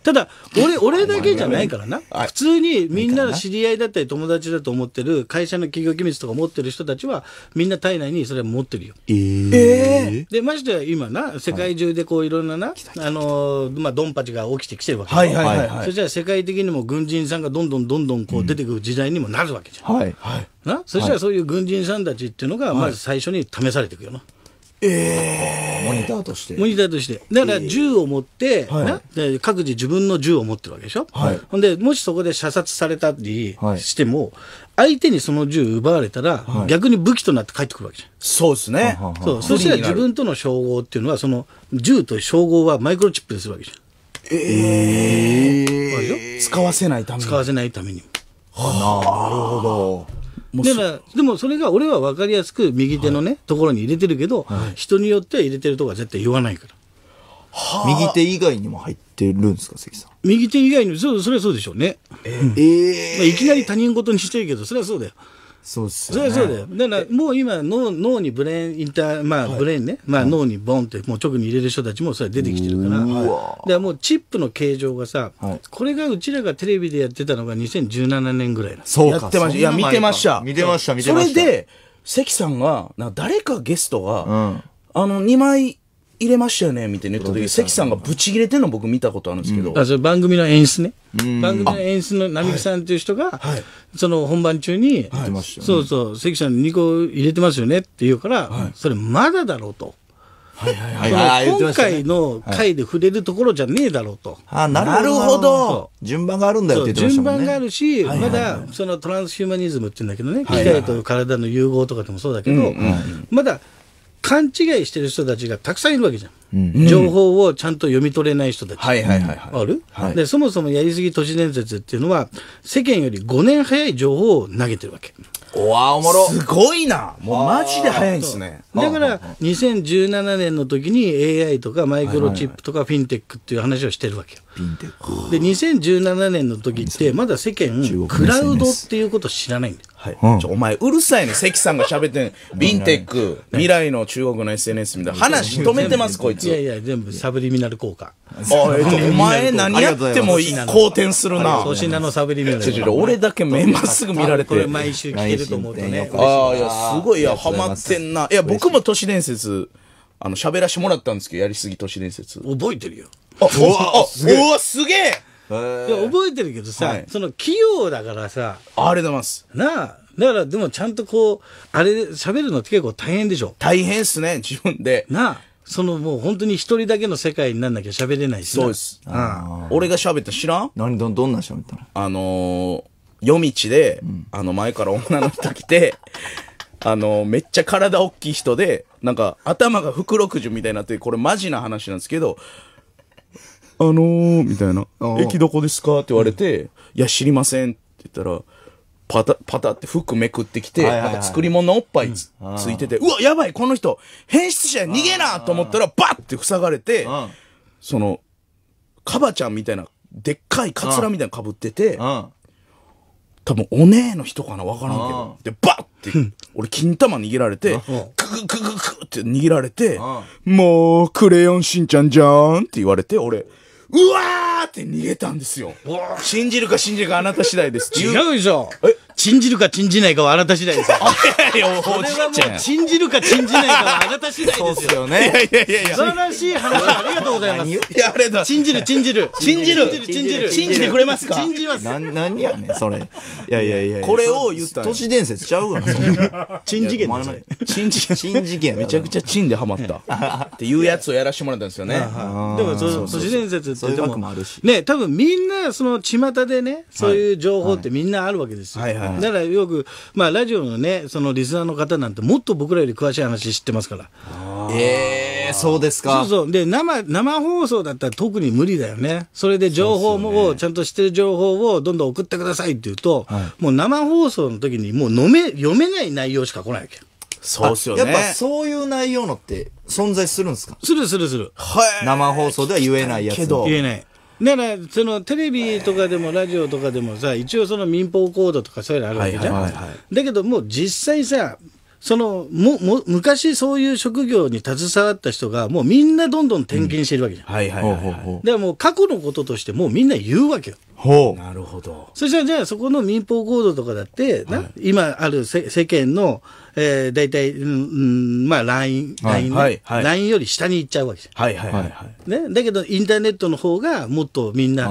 ただ、俺、俺だけじゃないからな。普通にみんなの知り合いだったり友達だと思ってる、会社の企業機密とか持ってる人たちは、みんな体内にそれ持ってるよ。えー、で、ましてや今な、世界中でこういろんなな、あの、まあ、ドンパチが起きてきてるわけはいはいはい。そしたら世界的にも軍人さんがどんどんどんどんこう出てくる時代にもなるわけじゃん。はいはい。なそしたらそういう軍人さんたちっていうのが、まず最初に試されていくよな。モニターとしてモニターとしてだから銃を持って、えー、各自自分の銃を持ってるわけでしょ、はい、ほんでもしそこで射殺されたりしても、はい、相手にその銃奪われたら、はい、逆に武器となって帰ってくるわけじゃんそうですねそうそしたら自分との称号っていうのはその銃と称号はマイクロチップでするわけじゃんええー、使わせないために使わせないためにはあなるほどだからでもそれが俺は分かりやすく右手のね、はい、ところに入れてるけど、はい、人によっては入れてるとか絶対言わないから、はあ、右手以外にも入ってるんですか関さん右手以外にそそれはそうでしょうね、えー、えまあ、いきなり他人事にしてるけどそれはそうだよそうっすよね。そうだよ。だからもう今脳脳にブレーンインターまあブレーンね、まあ脳にボンってもう直に入れる人たちもそれ出てきてるから。でもうチップの形状がさ、これがうちらがテレビでやってたのが2017年ぐらいな。そうか。やってました。いや見てました。見てました見てました。それで関さんがな誰かゲストが、あの2枚入れましたよねみたいな言った時、関さんがブチ切れてんの僕見たことあるんですけど。あ、そ番組の演出ね。番組の演出の並木さんという人が、はい、その本番中に、はい、そうそう、関さん2個入れてますよねって言うから、はい、それまだだろうと。はいはいはい、今回の回で触れるところじゃねえだろうと。あなるほど順番があるんだよって言ってましたもんね。順番があるし、まだそのトランスヒューマニズムって言うんだけどね、機械と体の融合とかでもそうだけど、まだ勘違いしてる人たちがたくさんいるわけじゃん。うん、情報をちゃんと読み取れない人たち。はいはいはい、はい。ある、はい、で、そもそもやりすぎ都市伝説っていうのは、世間より5年早い情報を投げてるわけ。おわ、おもろ。すごいな。もうマジで早いんですね。だから、2017年の時に AI とかマイクロチップとかフィンテックっていう話をしてるわけ。で2017年の時ってまだ世間クラウドっていうこと知らないんだよ、はいうん、ちょお前うるさいね関さんが喋ってんビンテック、未来の中国の SNS みたいな話止めてますこいついやいや全部サブリミナル効果あえっと、お前何やっても好転するな粗品のサブリミナル俺だけ目まっすぐ見られてこれ毎週聞けると思うとねああいやすごいいやハマってんないや僕も都市伝説あの、喋らしてもらったんですけど、やりすぎ都市伝説。覚えてるよ。あ、うわ、あすうわ、すげえいや覚えてるけどさ、はいその器用だからさありがとうございます。なあだからでもちゃんとこうあれ喋るのって結構大変でしょ大変っすね、自分で。なあそのもう本当に一人だけの世界になんなきゃ喋れないしそうです。俺が喋った知らん何ど、どんなん喋ったのあのー夜道で、あの前から女の人来て、あの、めっちゃ体大きい人で、なんか頭が福六寿みたいになって、これマジな話なんですけど、あのー、みたいな、駅どこですかって言われて、いや、知りませんって言ったら、パタ、パタって服めくってきて、なんか作り物のおっぱいつ,、いてて、うわ、やばい、この人、変質者や、逃げなと思ったら、バッて塞がれて、その、カバちゃんみたいな、でっかいカツラみたいなの被ってて、多分お姉の人かなわからんけどでバッて俺金玉握られてクククククって握られて「もうクレヨンしんちゃんじゃん」って言われて俺「うわー!」ーって逃げたんですよ。信じるか信じるかあなた次第です。違うでしょ。え信じるか信じないかはあなた次第ですよ。いやいや、ちゃ信じるか信じないかはあなた次第ですよ。すよね。いやいやいや素晴らしい話ありがとうございます。いや、あ信じる、信じる。信じる、信じる。信じてくれますか信じます。な、やねん、それ。いやいやいや。これを言った都市伝説ちゃうめちゃくちゃチでハマった。っていうやつをやらしてもらったんですよね。でも、都市伝説っても、ね、多分みんな、その巷でね、そういう情報ってみんなあるわけですよ。だからよく、まあ、ラジオのね、そのリスナーの方なんて、もっと僕らより詳しい話知ってますから。ええー、そうですか。そうそう。で、生、生放送だったら特に無理だよね。それで情報も、ね、ちゃんとしてる情報をどんどん送ってくださいって言うと、はい、もう生放送の時にもう飲め、読めない内容しか来ないわけ。そうっすよね。やっぱそういう内容のって存在するんですかするするする。はい。生放送では言えないやつ。けど。言えない。だからそのテレビとかでもラジオとかでもさ一応その民放コードとかそういうのあるわけじゃん、だけどもう実際さそのもも昔そういう職業に携わった人がもうみんなどんどん転勤してるわけじゃん、はいはいはい、でもう過去のこととしてもうみんな言うわけよほうなるほどそしたらじゃあそこの民法行動とかだってな、はい、今ある世間の、えー、大体、うんまあ LINE、はい、ね、はいはい、LINE より下に行っちゃうわけじゃん、はいはいはいはいね、だけどインターネットの方がもっとみんな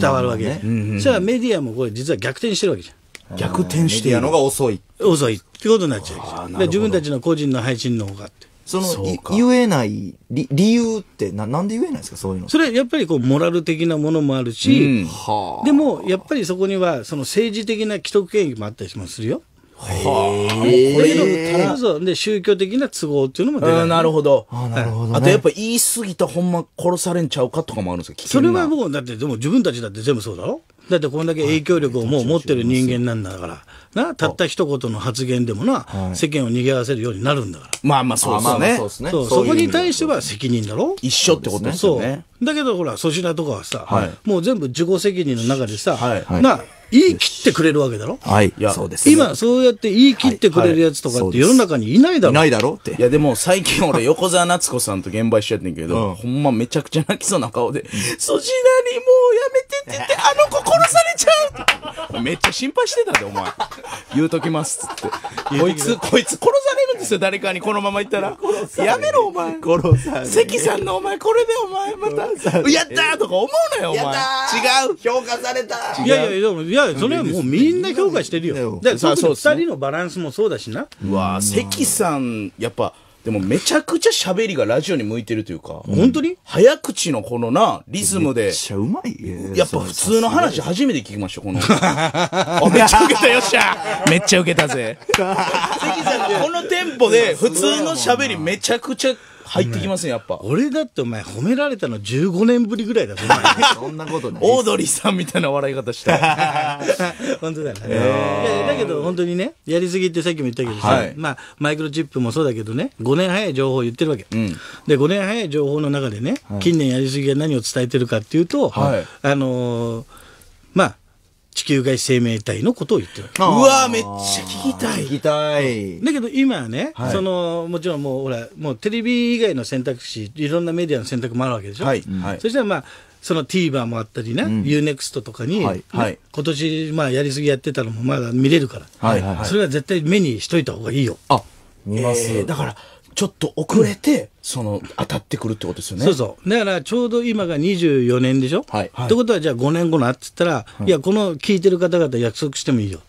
伝わるわけじゃん、そしたらメディアもこれ実は逆転してるわけじゃん逆転してメディアのが遅い。遅いってことになっちゃう。自分たちの個人の配信の方がって。そのそ、言えない理理由ってな、なんで言えないですか、そういうの。それ、やっぱりこう、モラル的なものもあるし、うん、でも、やっぱりそこには、その政治的な既得権益もあったりもするよ。はあ、これのからそで宗教的な都合っていうのも出ななるほど。あなるほど、ね、あとやっぱ言い過ぎたほんま殺されんちゃうかとかもあるんですよ、それはもう、だってでも自分たちだって全部そうだろだってこんだけ影響力をもう持ってる人間なんだから、な、たった一言の発言でもな、世間を合わせるようになるんだから。まあまあそうですね。そこに対しては責任だろ一緒ってことですね。そう。だけどほら、粗品とかはさ、もう全部自己責任の中でさ、な、言い切ってくれるわけだろはい、いやそうです、今、そうやって言い切ってくれるやつとかって世の中にいないだろ、いないだろって。いや、でも最近俺、横澤夏子さんと現場一緒やってんけど、ほんまめちゃくちゃ泣きそうな顔で、そちらにもうやめてって言って、あの子殺されちゃうって。めっちゃ心配してたで、お前。言うときますつって。こいつ、こいつ殺されるんですよ、誰かにこのまま行ったら。やめろ、お前。殺さ関さんのお前、これでお前、また、やったーとか思うなよ、お前。違う。評価された。いやいや、でも、いや、や、それはもうみんな評価してるよ。で、そう2人のバランスもそうだしな。うわ関さん、やっぱ、でもめちゃくちゃ喋りがラジオに向いてるというか。本当に早口のこのな、リズムで。めっちゃうまいやっぱ普通の話初めて聞きました、この。めっちゃウケた、よっしゃめっちゃ受けたぜ。関さん、このテンポで普通の喋りめちゃくちゃ入ってきますよ、やっぱ。俺だってお前褒められたの15年ぶりぐらいだぞ、そんなことない。オードリーさんみたいな笑い方した。本当だよね、えー。だけど本当にね、やりすぎってさっきも言ったけどさ、はい、まあ、マイクロチップもそうだけどね、5年早い情報を言ってるわけ。うん、で、5年早い情報の中でね、近年やりすぎが何を伝えてるかっていうと、はい、あのー地球外生命体のことを言ってるわけ。うわめっちゃ聞きたい。聞きたい。だけど今はね、はい、その、もちろんもうほら、もうテレビ以外の選択肢、いろんなメディアの選択もあるわけでしょ。はい。はい、そしたらまあ、その TVer もあったりね、うん、UNEXT とかに、ね、はいはい、今年、まあ、やりすぎやってたのもまだ見れるから、はいはいはい、それは絶対目にしといた方がいいよ。あ、見ます。えー、だから、ちょっと遅れて、その当たってくるってことですよね。そうそう。だからちょうど今が24年でしょ、はい、ってことはじゃあ5年後なって言ったら、はい、いや、この聞いてる方々約束してもいいよ。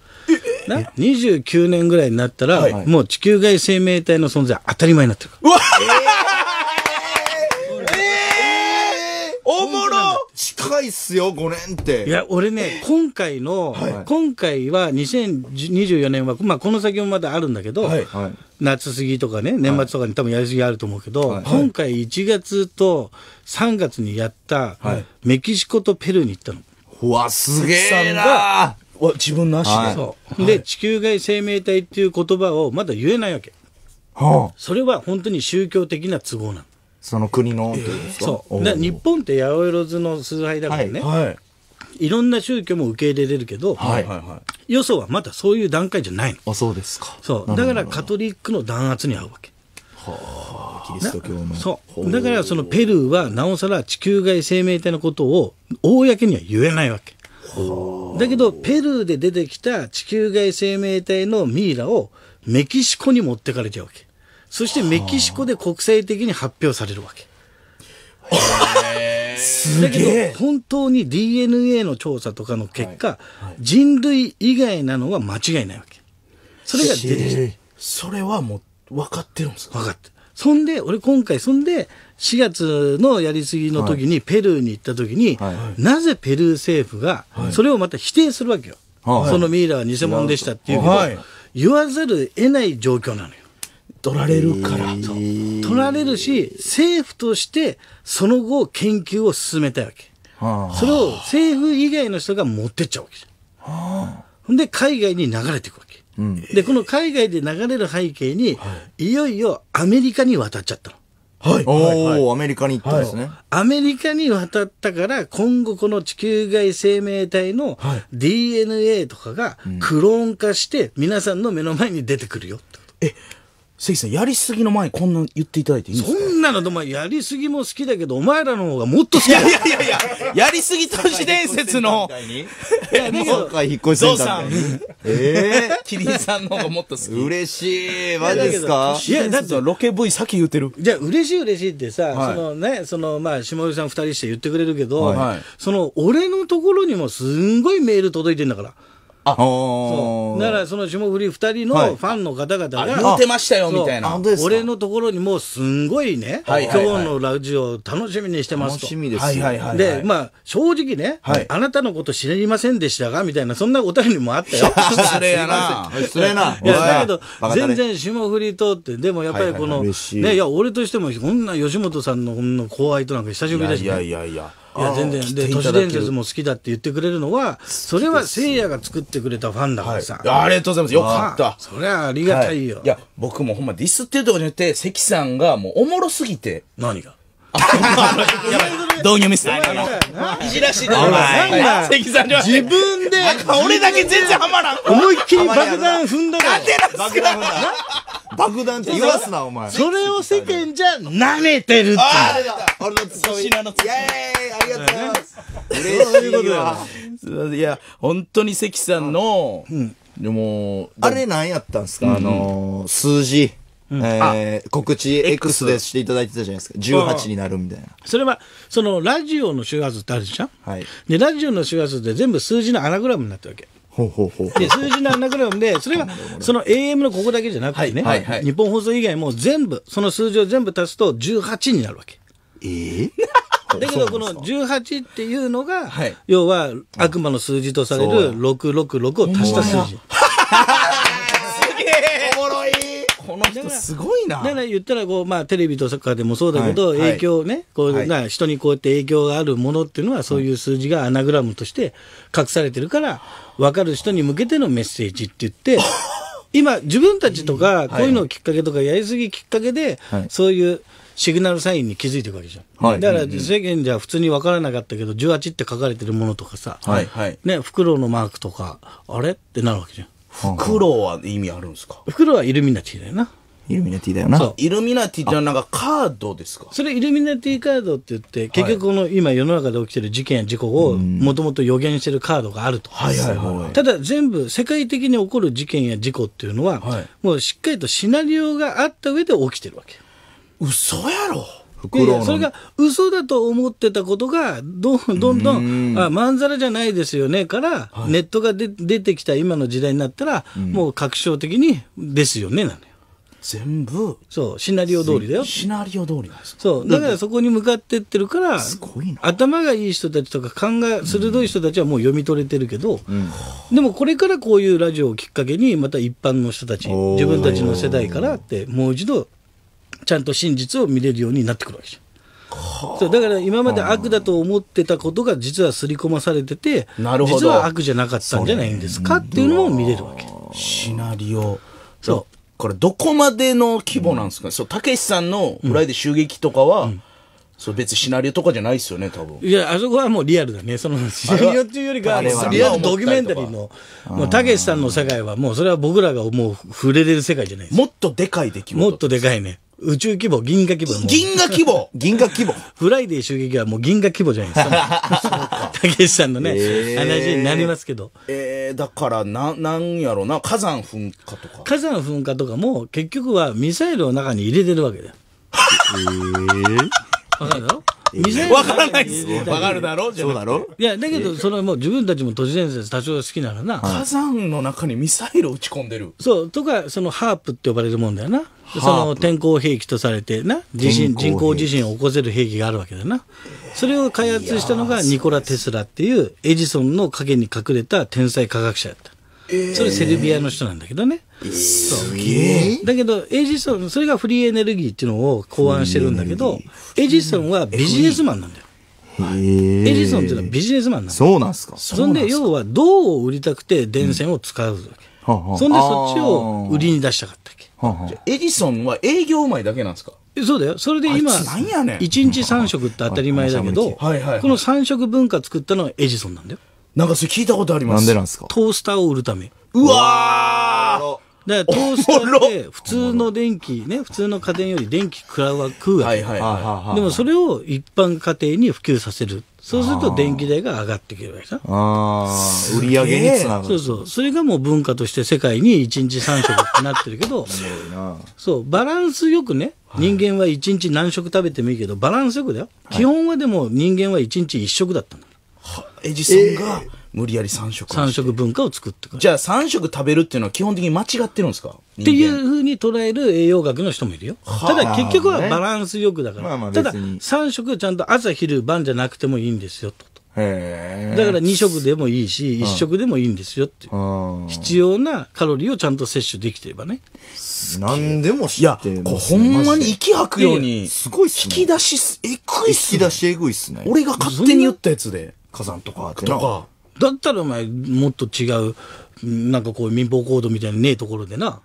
な29年ぐらいになったら、はい、もう地球外生命体の存在当たり前になってるから。うわ、えーおもろ近いっすよ、5年って。いや、俺ね、今回の、はい、今回は2024年は、まあ、この先もまだあるんだけど、はい、夏過ぎとかね、年末とかに多分やりすぎあると思うけど、はい、今回1月と3月にやった、メキシコとペルーに行ったの。うわ、すげえな自分の足で、はい、で、地球外生命体っていう言葉をまだ言えないわけ。はあ、それは本当に宗教的な都合なの。その国の、えー、そう日本って八百万の崇拝だからね、はい、はい、いろんな宗教も受け入れれるけど、はい、よそはまだそういう段階じゃないのあそうですかそうだからカトリックの弾圧に合うわけはあ、キリスト教のそうだからそのペルーはなおさら地球外生命体のことを公には言えないわけだけどペルーで出てきた地球外生命体のミイラをメキシコに持ってかれちゃうわけそしてメキシコで国際的に発表されるわけ。だけど、本当に DNA の調査とかの結果、はいはい、人類以外なのは間違いないわけ。それが出てきた。それはもう分かってるんですか分かって。そんで、俺今回、そんで、4月のやりすぎの時に、ペルーに行った時に、はい、なぜペルー政府が、それをまた否定するわけよ。そのミイラは偽物でしたっていうけど、言わざる得ない状況なのよ。取られるから。そ取られるし、政府としてその後研究を進めたいわけ。それを政府以外の人が持ってっちゃうわけじゃん。で、海外に流れていくわけ。うん、で、この海外で流れる背景に、はい、いよいよアメリカに渡っちゃったの。はい。おお、はい、アメリカに行ったんですね、はい。アメリカに渡ったから、今後この地球外生命体の DNA とかがクローン化して、皆さんの目の前に出てくるよってこと。え関さん、やりすぎの前にこんな言っていただいていいんですそんなの、お前、やりすぎも好きだけど、お前らの方がもっと好きだ。いやいやいや、やりすぎ都市伝説の、今回引っ越しセンタさーんみたいに、えキリンさんの方がもっと好き。嬉しい。マジですかいや、だって、ロケ V 先言ってる。じゃあ、嬉しい嬉しいってさ、はいそのね、その、まあ、下寄さん二人して言ってくれるけど、はいその、俺のところにもすんごいメール届いてんだから。あそうだからその霜降り2人のファンの方々が、言うてましたよみたいな俺のところにもうすんごいね、今日のラジオ楽しみにしてますと楽しみです、はいはいはいでまあ正直ね、あなたのこと知りませんでしたがみたいなそんなお便りもあったよ 失礼やな 失礼ないやだけど全然霜降りとってでもやっぱりこの、ねいや俺としてもこんな吉本さんのこの後輩となんか久しぶりだし、いやいやいやいや全然で都市伝説も好きだって言ってくれるのはそれはせいやが作ってくれたファンだからさ、はい、ありがとうございますよかったそりゃありがたいよ、はい、いや僕もほんまディスってるとこによって関さんがもうおもろすぎて何が 導入ミスだ。いじらしいな、お前。関さんには。自分で。俺だけ全然ハマらん。思いっきり爆弾踏んだら。な爆弾って言わすな、お前。それを世間じゃ舐めてるって。ああ、俺のツッコミ。イェーイありがとうございます。嬉しいこといや、本当に関さんの、でも、あれ何やったんすかあの、数字。え告知 X でしていただいてたじゃないですか18になるみたいなそれはそのラジオの周波数ってあるじゃん、はい、でラジオの周波数って全部数字のアナグラムになってるわけほうほうほうで数字のアナグラムでそれは その AM のここだけじゃなくてね、はいはいはい、日本放送以外も全部その数字を全部足すと18になるわけええー だけどこの18っていうのが、要は悪魔の数字とされる666を足した数字。この人すごいな。だから言ったらこう、まあ、テレビとかでもそうだけど、はい影響ね、こう、はい、な人にこうやって影響があるものっていうのは、そういう数字がアナグラムとして隠されてるから、分かる人に向けてのメッセージって言って、今、自分たちとか、こういうのをきっかけとか、やりすぎきっかけで、そういうシグナルサインに気づいていくわけじゃん。はい、だから、世間じゃ普通に分からなかったけど、18って書かれてるものとかさ、はいはい、ね、フクロウのマークとか、あれってなるわけじゃん。袋は意味あるんですか袋はイルミナティだよな。イルミナティだよな。イルミナティってなんかカードですかそれイルミナティカードって言って、結局この今世の中で起きてる事件や事故をもともと予言してるカードがあると。はいはいはい。ただ全部世界的に起こる事件や事故っていうのは、はい、もうしっかりとシナリオがあった上で起きてるわけ。嘘やろいやそれが嘘だと思ってたことがどんどんどんあまんざらじゃないですよねから、はい、ネットがで出てきた今の時代になったら、うん、もう確証的にですよねなのよ。全部そうシナリオ通りだよシナリオ通りそうだからそこに向かってってるから頭がいい人たちとか考え鋭い人たちはもう読み取れてるけど、うん、でもこれからこういうラジオをきっかけにまた一般の人たち自分たちの世代からってもう一度ちゃんと真実を見れるようになってくるわけじゃん。そうだから今まで悪だと思ってたことが実は刷り込まされてて、なるほど実は悪じゃなかったんじゃないんですかっていうのも見れるわけ。シナリオ。そう。これどこまでの規模なんですか、そう、たけしさんのフライで襲撃とかは、そう別にシナリオとかじゃないですよね、多分。いや、あそこはもうリアルだね。そのシナリオっていうよりか、リアルドキュメンタリーの、もうたけしさんの世界はもうそれは僕らがもう触れれる世界じゃないです。もっとでかい出来事。もっとでかいね。宇宙規模、銀河規模。銀河規模 銀河規模フライデー襲撃はもう銀河規模じゃないですか。たけしさんのね、えー、話になりますけど。えー、だからな、なんやろうな、火山噴火とか。火山噴火とかも、結局はミサイルの中に入れてるわけだよ。えー、わかるだろわからないっす。わかるだろそうだろいや、だけど、それはもう自分たちも都市伝説多少好きならな。火山の中にミサイル打ち込んでる。そう、とか、そのハープって呼ばれるもんだよな。その天候兵器とされてな地震人工地震を起こせる兵器があるわけだな、それを開発したのがニコラ・テスラっていうエジソンの陰に隠れた天才科学者だった、えー、それセルビアの人なんだけどね、えー、すげえだけどエジソンそれがフリーエネルギーっていうのを考案してるんだけどエジソンはビジネスマンなんだよエジソンっていうのはビジネスマンなんだそうなんすかそんで要は銅を売りたくて電線を使うわけ、うん、そんでそっちを売りに出したかったエジソンは営業うまいだけなんですかそうだよ。それで今、1日3食って当たり前だけど、この3食文化作ったのはエジソンなんだよ。なんかそれ聞いたことあります。なんでなんですかトースターを売るため。うわだからトースターって普通の電気ね、普通の家電より電気食らうわ、食うわけ。はいはいはい。でもそれを一般家庭に普及させる。そうすると電気代が上がってけるわけさ。ああ、売り上げにつながる。そうそう。それがもう文化として世界に1日3食ってなってるけど、そう、バランスよくね、人間は1日何食食べてもいいけど、バランスよくだよ。基本はでも人間は1日1食だったんだ。はエジソンが、えー無理やり3食三食文化を作ってくるじゃあ3食食べるっていうのは基本的に間違ってるんですかっていうふうに捉える栄養学の人もいるよ、はあ、ただ結局はバランスよくだから、まあまあただ3食ちゃんと朝昼晩じゃなくてもいいんですよとだから2食でもいいし、1食でもいいんですよって必要なカロリーをちゃんと摂取できてればね。何でも知ってまほんまに息吐くように、すごいっす、ね、引き出し、えぐいっす、ね、引き出しえぐいっすね。俺が勝手に言ったやつで、火山とかとか。だったらお前、もっと違う、なんかこう民放コードみたいなねえところでな。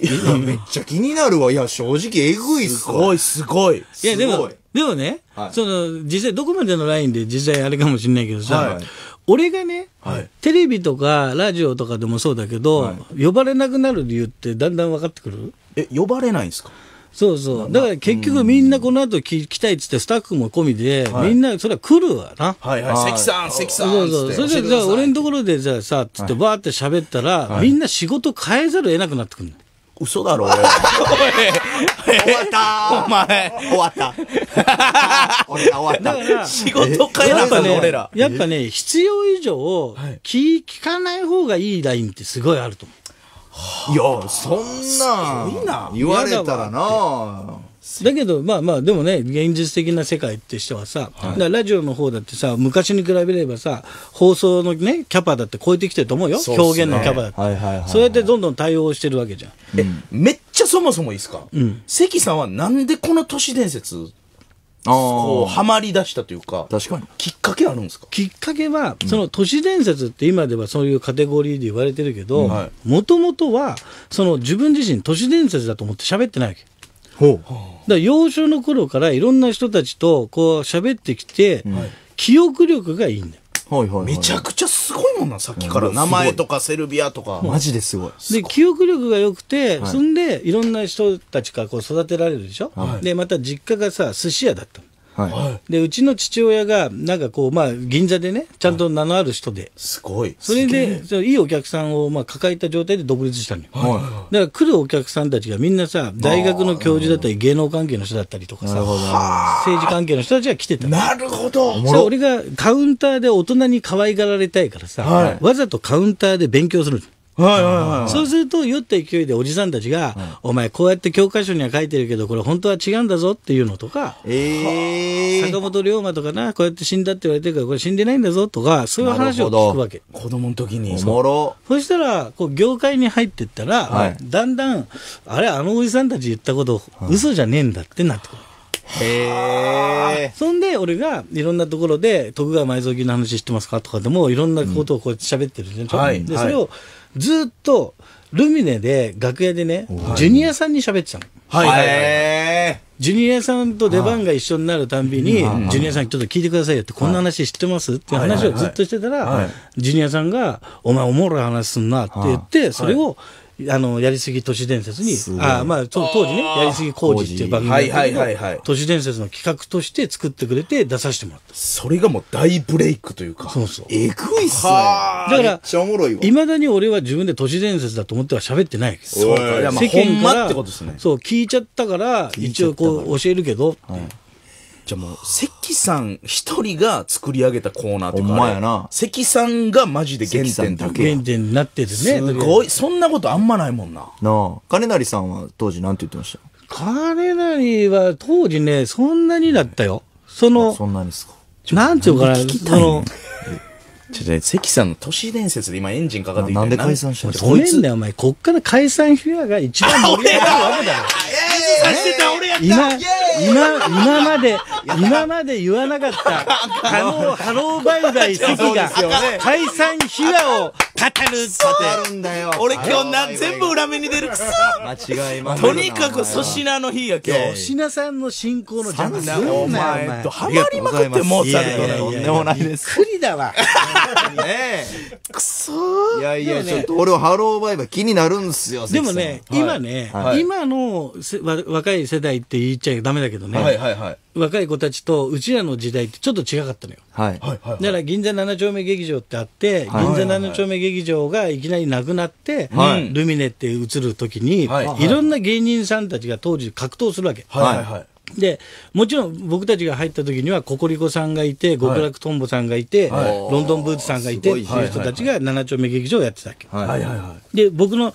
いや、めっちゃ気になるわ。いや、正直、えぐいっすすごい、すごい。いや、でも、でもね、はい、その、実際、どこまでのラインで実際あれかもしれないけどさ、はい、俺がね、はい、テレビとかラジオとかでもそうだけど、呼ばれなくなる理由ってだんだん分かってくるえ、呼ばれないんですかそうそう。だから結局みんなこの後き、来たいっつってスタッフも込みで、はい、みんなそれは来るわな。はいはい。関さん、関さん。そうそう。それでじゃあ俺のところでじゃあさ、つってバーって喋ったら、はい、みんな仕事変えざるを得なくなってくる嘘だろ、俺。終わったお前。終わった。俺が終わった。仕事変えなかね、俺ら。やっぱね、必要以上、気、聞かない方がいいラインってすごいあると思う。いやそんな言われたらなだけど、まあまあ、でもね、現実的な世界ってしてはさ、はい、ラジオの方だってさ、昔に比べればさ、放送のね、キャパだって超えてきてると思うよ、うね、表現のキャパだって、そうやってどんどん対応してるわけじゃん。え、めっちゃそもそもいいですか、うん、関さんはなんでこの都市伝説こう、はまり出したというか、確かに。きっかけあるんですかきっかけは、その都市伝説って今ではそういうカテゴリーで言われてるけど、もともとは、その自分自身都市伝説だと思って喋ってないわけ。ほう。だ幼少の頃からいろんな人たちとこう喋ってきて、記憶力がいいんだよ。はいはいはい、めちゃくちゃすごいもんな、さっきから。名前とかセルビアとか。マジですごい。で、記憶力が良くて、はい、そんで、いろんな人たちからこう育てられるでしょ、はい、で、また実家がさ、寿司屋だったの。はい、でうちの父親がなんかこう、まあ、銀座でねちゃんと名のある人で、はい、すごいそれでいいお客さんをまあ抱えた状態で独立したのよ、はい、だから来るお客さんたちがみんなさ大学の教授だったり芸能関係の人だったりとかさ政治関係の人たちが来てたなるほどそう俺がカウンターで大人に可愛がられたいからさ、わざとカウンターで勉強するはいはいはいそうすると酔った勢いでおじさんたちが、お前こうやって教科書には書いてるけどこれ本当は違うんだぞっていうのとか、えー、坂本龍馬とかなこうやって死んだって言われてるからこれ死んでないんだぞとかそういう話を聞くわけ子供の時におもろそしたらこう業界に入ってったら、はい、だんだんあれあのおじさんたち言ったこと嘘じゃねえんだってなってくる。へそんで、俺がいろんなところで、徳川埋蔵金の話してますかとかでも、いろんなことをこうやって喋ってるじゃん、うん、はい、で、それを、ずっとルミネで楽屋でね、ジュニアさんに喋ってたの。はいはいジュニアさんと出番が一緒になるたんびに、ジュニアさんちょっと聞いてくださいよって、こんな話知ってますって話をずっとしてたら、ジュニアさんが、お前おもろい話すんなって言って、それを、はいあの、やりすぎ都市伝説に、あまあ、当時ね、やりすぎ工事っていう番組で、はい都市伝説の企画として作ってくれて出させてもらった。それがもう大ブレイクというか。そうそう。えぐいっすね。だから、めっちゃおもろいわ。未だに俺は自分で都市伝説だと思っては喋ってないそうか。世間から、ってことですね。そう、聞いちゃったから、一応こう教えるけど、じゃあもう、関さん一人が作り上げたコーナーとか。ほやな。関さんがマジで原点だけ。原点になってるね。すごい。そんなことあんまないもんな。なあ。金成さんは当時なんて言ってました金成は当時ね、そんなになったよ。その、そんなにですか。なんていうかな、ね、その、ちょ、関さんの都市伝説で今エンジンかかってきてなんで解散したかごめんね、お前。こっから解散フェアが一番盛り上がるわけだろ。今、今、今まで、今まで言わなかった、あの、ハローバイバイ関が、解散秘話を語るって。俺今日な、全部裏目に出るくそ間違いまとにかく粗品の日や今日。粗品さんの進行の邪魔すんなよ、お前。ハマりまくってもうされとんでもないです。くりだわ。くそいやいや、ちょっと俺はハローバイバイ気になるんすよ、でもね、今ね、今の、若い世代って言っちゃダメだけどね、はいはいはい、若い子たちとうちらの時代ってちょっと違かったのよ、はい、だから銀座7丁目劇場ってあって、銀座7丁目劇場がいきなりなくなって、ルミネって映るときに、い、ろんな芸人さんたちが当時格闘するわけ。はいはいでもちろん僕たちが入った時にはココリコさんがいて極楽とんぼさんがいて、ロンドンブーツさんがいてっていう人たちが7丁目劇場をやってたわけ、はいはいはい、で僕の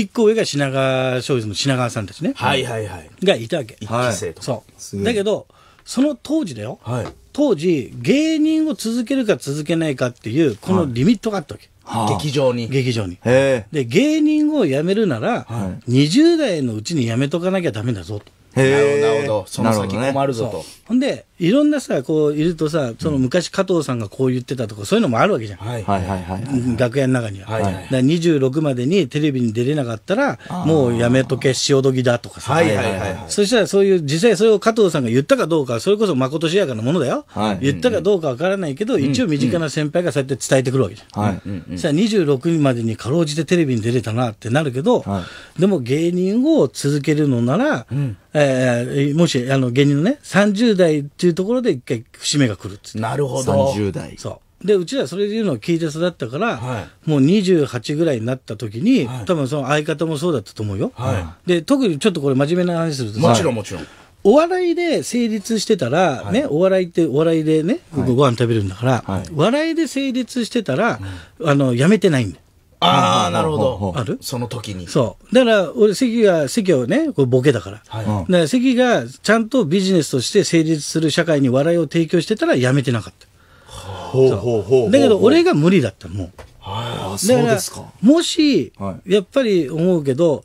一個上が品川商油の品川さんたちね。はいはいはい。がいたわけ。一期生と。そう。だけど、その当時だよ。はい。当時、芸人を続けるか続けないかっていう、このリミットがあったわけ。はい、劇場に。劇場に。で、芸人を辞めるなら、はい、20代のうちに辞めとかなきゃダメだぞと。なるほど。その先困るぞと。ほんで、いろんなさ、こう、いるとさ、その昔加藤さんがこう言ってたとか、そういうのもあるわけじゃん。はいはいはい楽屋の中には。はいはい、だ26までにテレビに出れなかったら、もうやめとけ、潮時だとかさ。はいはいはい。そしたらそういう、実際それを加藤さんが言ったかどうか、それこそ誠しやかなものだよ。はい、言ったかどうかわからないけど、一応身近な先輩がそうやって伝えてくるわけじゃん。はい。そしたら26までにかろうじてテレビに出れたなってなるけど、はい、でも芸人を続けるのなら、うん、えーえー、もし、あの、芸人のね、30代っていうところで一回節目が来るっって。なるほど。30代。そう。で、うちはそれでいうのを聞いて育ったから、はい、もう28ぐらいになった時に、はい、多分その相方もそうだったと思うよ。はい、で、特にちょっとこれ真面目な話するともちろんもちろん。お笑いで成立してたら、はい、ね、お笑いってお笑いでね、はご飯食べるんだから、はい、笑いで成立してたら、うん、あの、やめてないんだよ。ああ、なるほど。あるその時に。そう。だから、俺、関が、関をね、これボケだから。はい、だから関が、ちゃんとビジネスとして成立する社会に笑いを提供してたらやめてなかった。ほうほうほう。だけど、俺が無理だった、もう。はい、すかもし、やっぱり思うけど、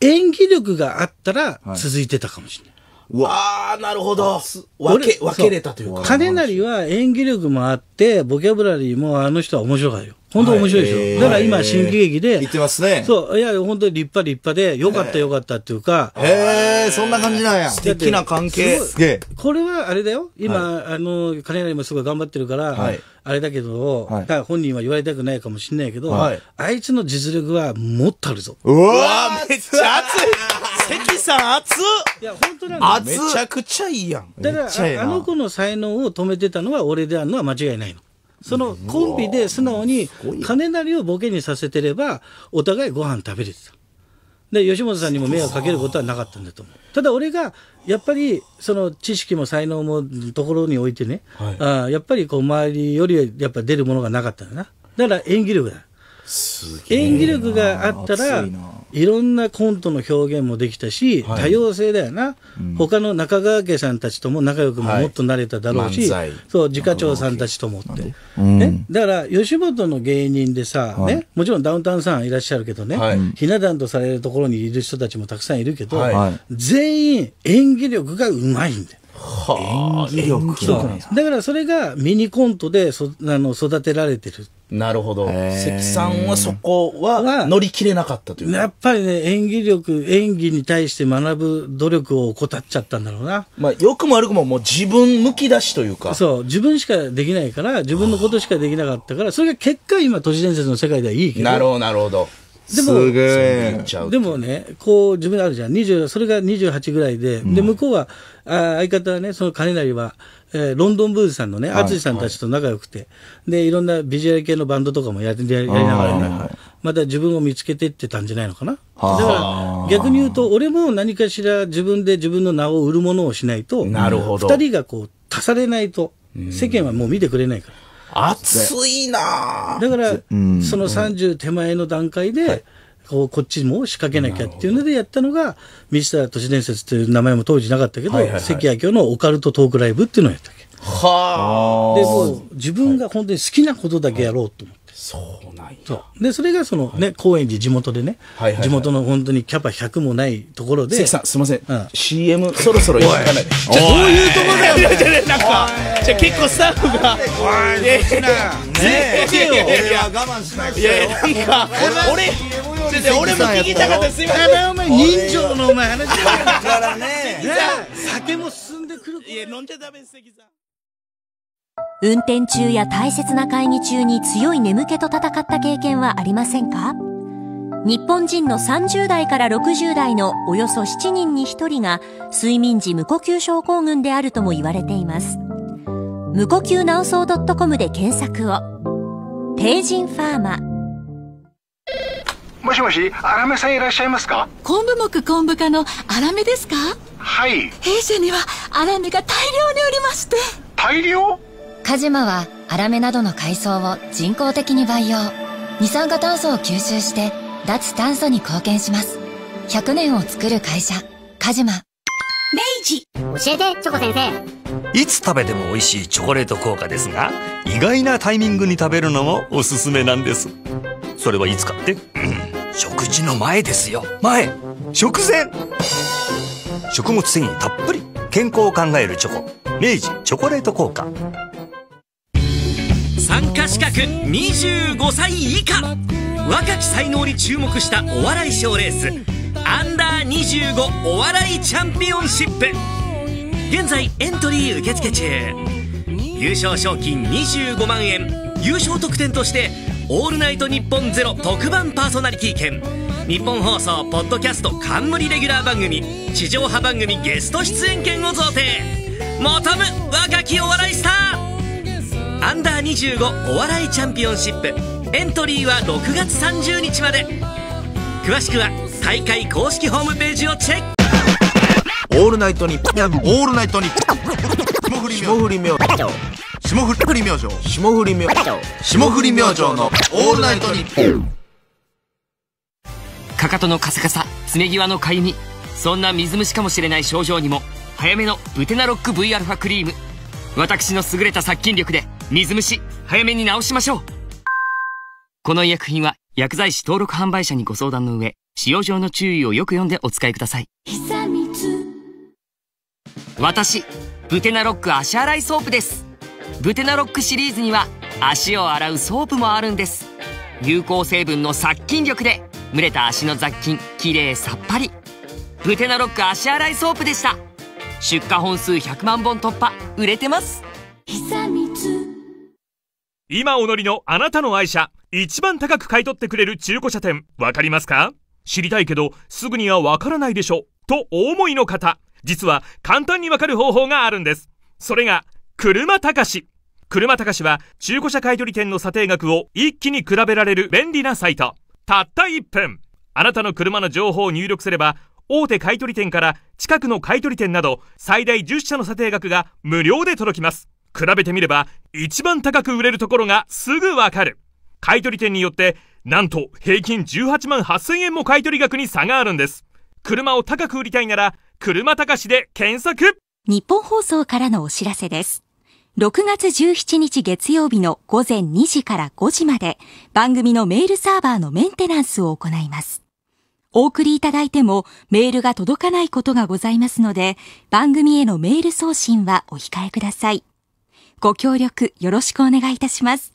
演技力があったら続いてたかもしれない。わあ、なるほど。分け、分けれたというか。金なりは演技力もあって、ボキャブラリーもあの人は面白かったよ。本当面白いでしょ。はいだから今、新喜劇で、言ってますね、そう、いや、本当に立派、立派で、よかった、よかったっていうか、へえ、そんな感じなんや、素敵な関係、すげこれはあれだよ、今、はい、あの金成もすごい頑張ってるから、はい、あれだけど、はい、本人は言われたくないかもしれないけど、はい、あいつの実力はもっとあるぞ。うわめっちゃ熱い関さん熱っいや本当なんめちゃくちゃいいやんだからあの子の才能を止めてたのは俺であるのは間違いないのそのコンビで素直に金なりをボケにさせてれば、お互いご飯食べれてた。で、吉本さんにも迷惑かけることはなかったんだと思う。ただ俺が、やっぱり、その知識も才能もところにおいてね、はい、あやっぱりこう周りよりやっぱ出るものがなかったんだな。だから演技力だ。演技力があったらいろんなコントの表現もできたし、多様性だよな、うん、他の中川家さんたちとも仲良くももっとなれただろうし、はい、そう自家長さんたちともって、うん、ね、だから吉本の芸人でさ、はい、ね、もちろんダウンタウンさんいらっしゃるけどね、ひな壇とされるところにいる人たちもたくさんいるけど、全員演技力がうまいんだよ。はあ、演技力だからそれがミニコントでそあの育てられてるなるほど。関さんはそこは乗り切れなかったというやっぱりね、演技力、演技に対して学ぶ努力を怠っちゃったんだろうな。まあ、よくも悪くももう自分むき出しというか。そう、自分しかできないから、自分のことしかできなかったから、それが結果今、都市伝説の世界ではいいけど。なるほど、なるほど。でも、でもね、こう、自分あるじゃん。20、それが28ぐらいで、で、向こうは、あ相方はね、その金なりは、えー、ロンドンブーズさんのね、淳、はい、さんたちと仲良くて、はい、で、いろんなビジュアル系のバンドとかもやりやりながらね、また自分を見つけてってたんじゃないのかな。だから、逆に言うと、俺も何かしら自分で自分の名を売るものをしないと、なるほど。二人がこう、足されないと、世間はもう見てくれないから。熱いなだから、その30手前の段階で、こっちも仕掛けなきゃっていうのでやったのが、ミスター都市伝説という名前も当時なかったけど、はいはいはい、関谷夫のオカルトトークライブっていうのをやったわけ。はあ。で、もう自分が本当に好きなことだけやろうと思って。そうなんや。で、それがそのね、はい、高円寺地元でね、はいはいはい、地元の本当にキャパ100もないところで。関さん、すみません。うん、CM そろそろ行かない。じゃどういうとこだよ、ね。じゃね、なんか、じゃ結構スタッフが。おい、ねえ。いやいやいや、我慢しない。いやいや、なんか、俺。俺も聞きたかったすいませんお前人情のお前話だからね酒も進んでくるいや飲んじゃダメ関さん運転中や大切な会議中に強い眠気と戦った経験はありませんか日本人の30代から60代のおよそ7人に1人が睡眠時無呼吸症候群であるとも言われています。無呼吸なおそう .com で検索を。テ人ファーマもしもし、アラメさんいらっしゃいますか昆布木昆布科のアラメですかはい。弊社にはアラメが大量におりまして。大量カジマはアラメなどの海藻を人工的に培養。二酸化炭素を吸収して脱炭素に貢献します。100年を作る会社、カジマ。明治教えて、チョコ先生。いつ食べても美味しいチョコレート効果ですが、意外なタイミングに食べるのもおすすめなんです。それはいつかって、うん食事の前ですよ前食前食物繊維たっぷり健康を考えるチョコ明治「チョコレート効果」参加資格25歳以下若き才能に注目したお笑い賞レースアンダー25お笑いチャンピオンシップ現在エントリー受付中優勝賞金25万円優勝特典としてオールナイトニッポンゼロ特番パーソナリティ券日本放送ポッドキャスト冠レギュラー番組地上波番組ゲスト出演権を贈呈求む若きお笑いスターアンダー2 5お笑いチャンピオンシップエントリーは6月30日まで詳しくは大会公式ホームページをチェックオールナイトニッポンオールナイトニッポン霜降り明星霜降り明星霜降り明星霜降り明星のオールナイトニッポンかかとのカサカサつね際のかゆみそんな水虫かもしれない症状にも早めのブテナロック Vα クリーム私の優れた殺菌力で水虫早めに治しましょうこの医薬品は薬剤師登録販売者にご相談の上使用上の注意をよく読んでお使いください私ブテナロック足洗いソープですブテナロックシリーズには足を洗うソープもあるんです有効成分の殺菌力で蒸れた足の雑菌きれいさっぱりブテナロック足洗いソープでした出荷本数100万本突破売れてます今お乗りのあなたの愛車一番高く買い取ってくれる中古車店わかりますか知りたいけどすぐにはわからないでしょとお思いの方実は簡単にわかる方法があるんですそれが車たかし。車たかしは中古車買取店の査定額を一気に比べられる便利なサイト。たった1分。あなたの車の情報を入力すれば、大手買取店から近くの買取店など最大10社の査定額が無料で届きます。比べてみれば一番高く売れるところがすぐわかる。買取店によってなんと平均18万8000円も買取額に差があるんです。車を高く売りたいなら車高しで検索日本放送からのお知らせです。6月17日月曜日の午前2時から5時まで番組のメールサーバーのメンテナンスを行います。お送りいただいてもメールが届かないことがございますので番組へのメール送信はお控えください。ご協力よろしくお願いいたします。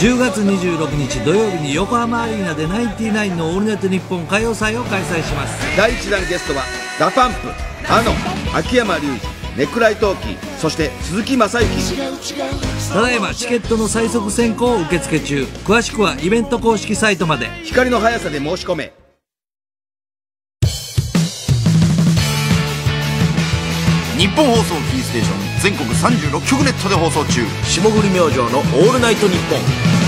10月26日土曜日に横浜アリーナでナインティナインのオールネット日本歌謡祭を開催します。第1弾ゲストはダパンプ、あの、秋山隆二。ネクライトーキそして鈴木雅之ただいまチケットの最速選考を受付中詳しくはイベント公式サイトまで光の速さで申し込め日本放送キーステーション全国36局ネットで放送中霜降り明星の「オールナイトニッポン」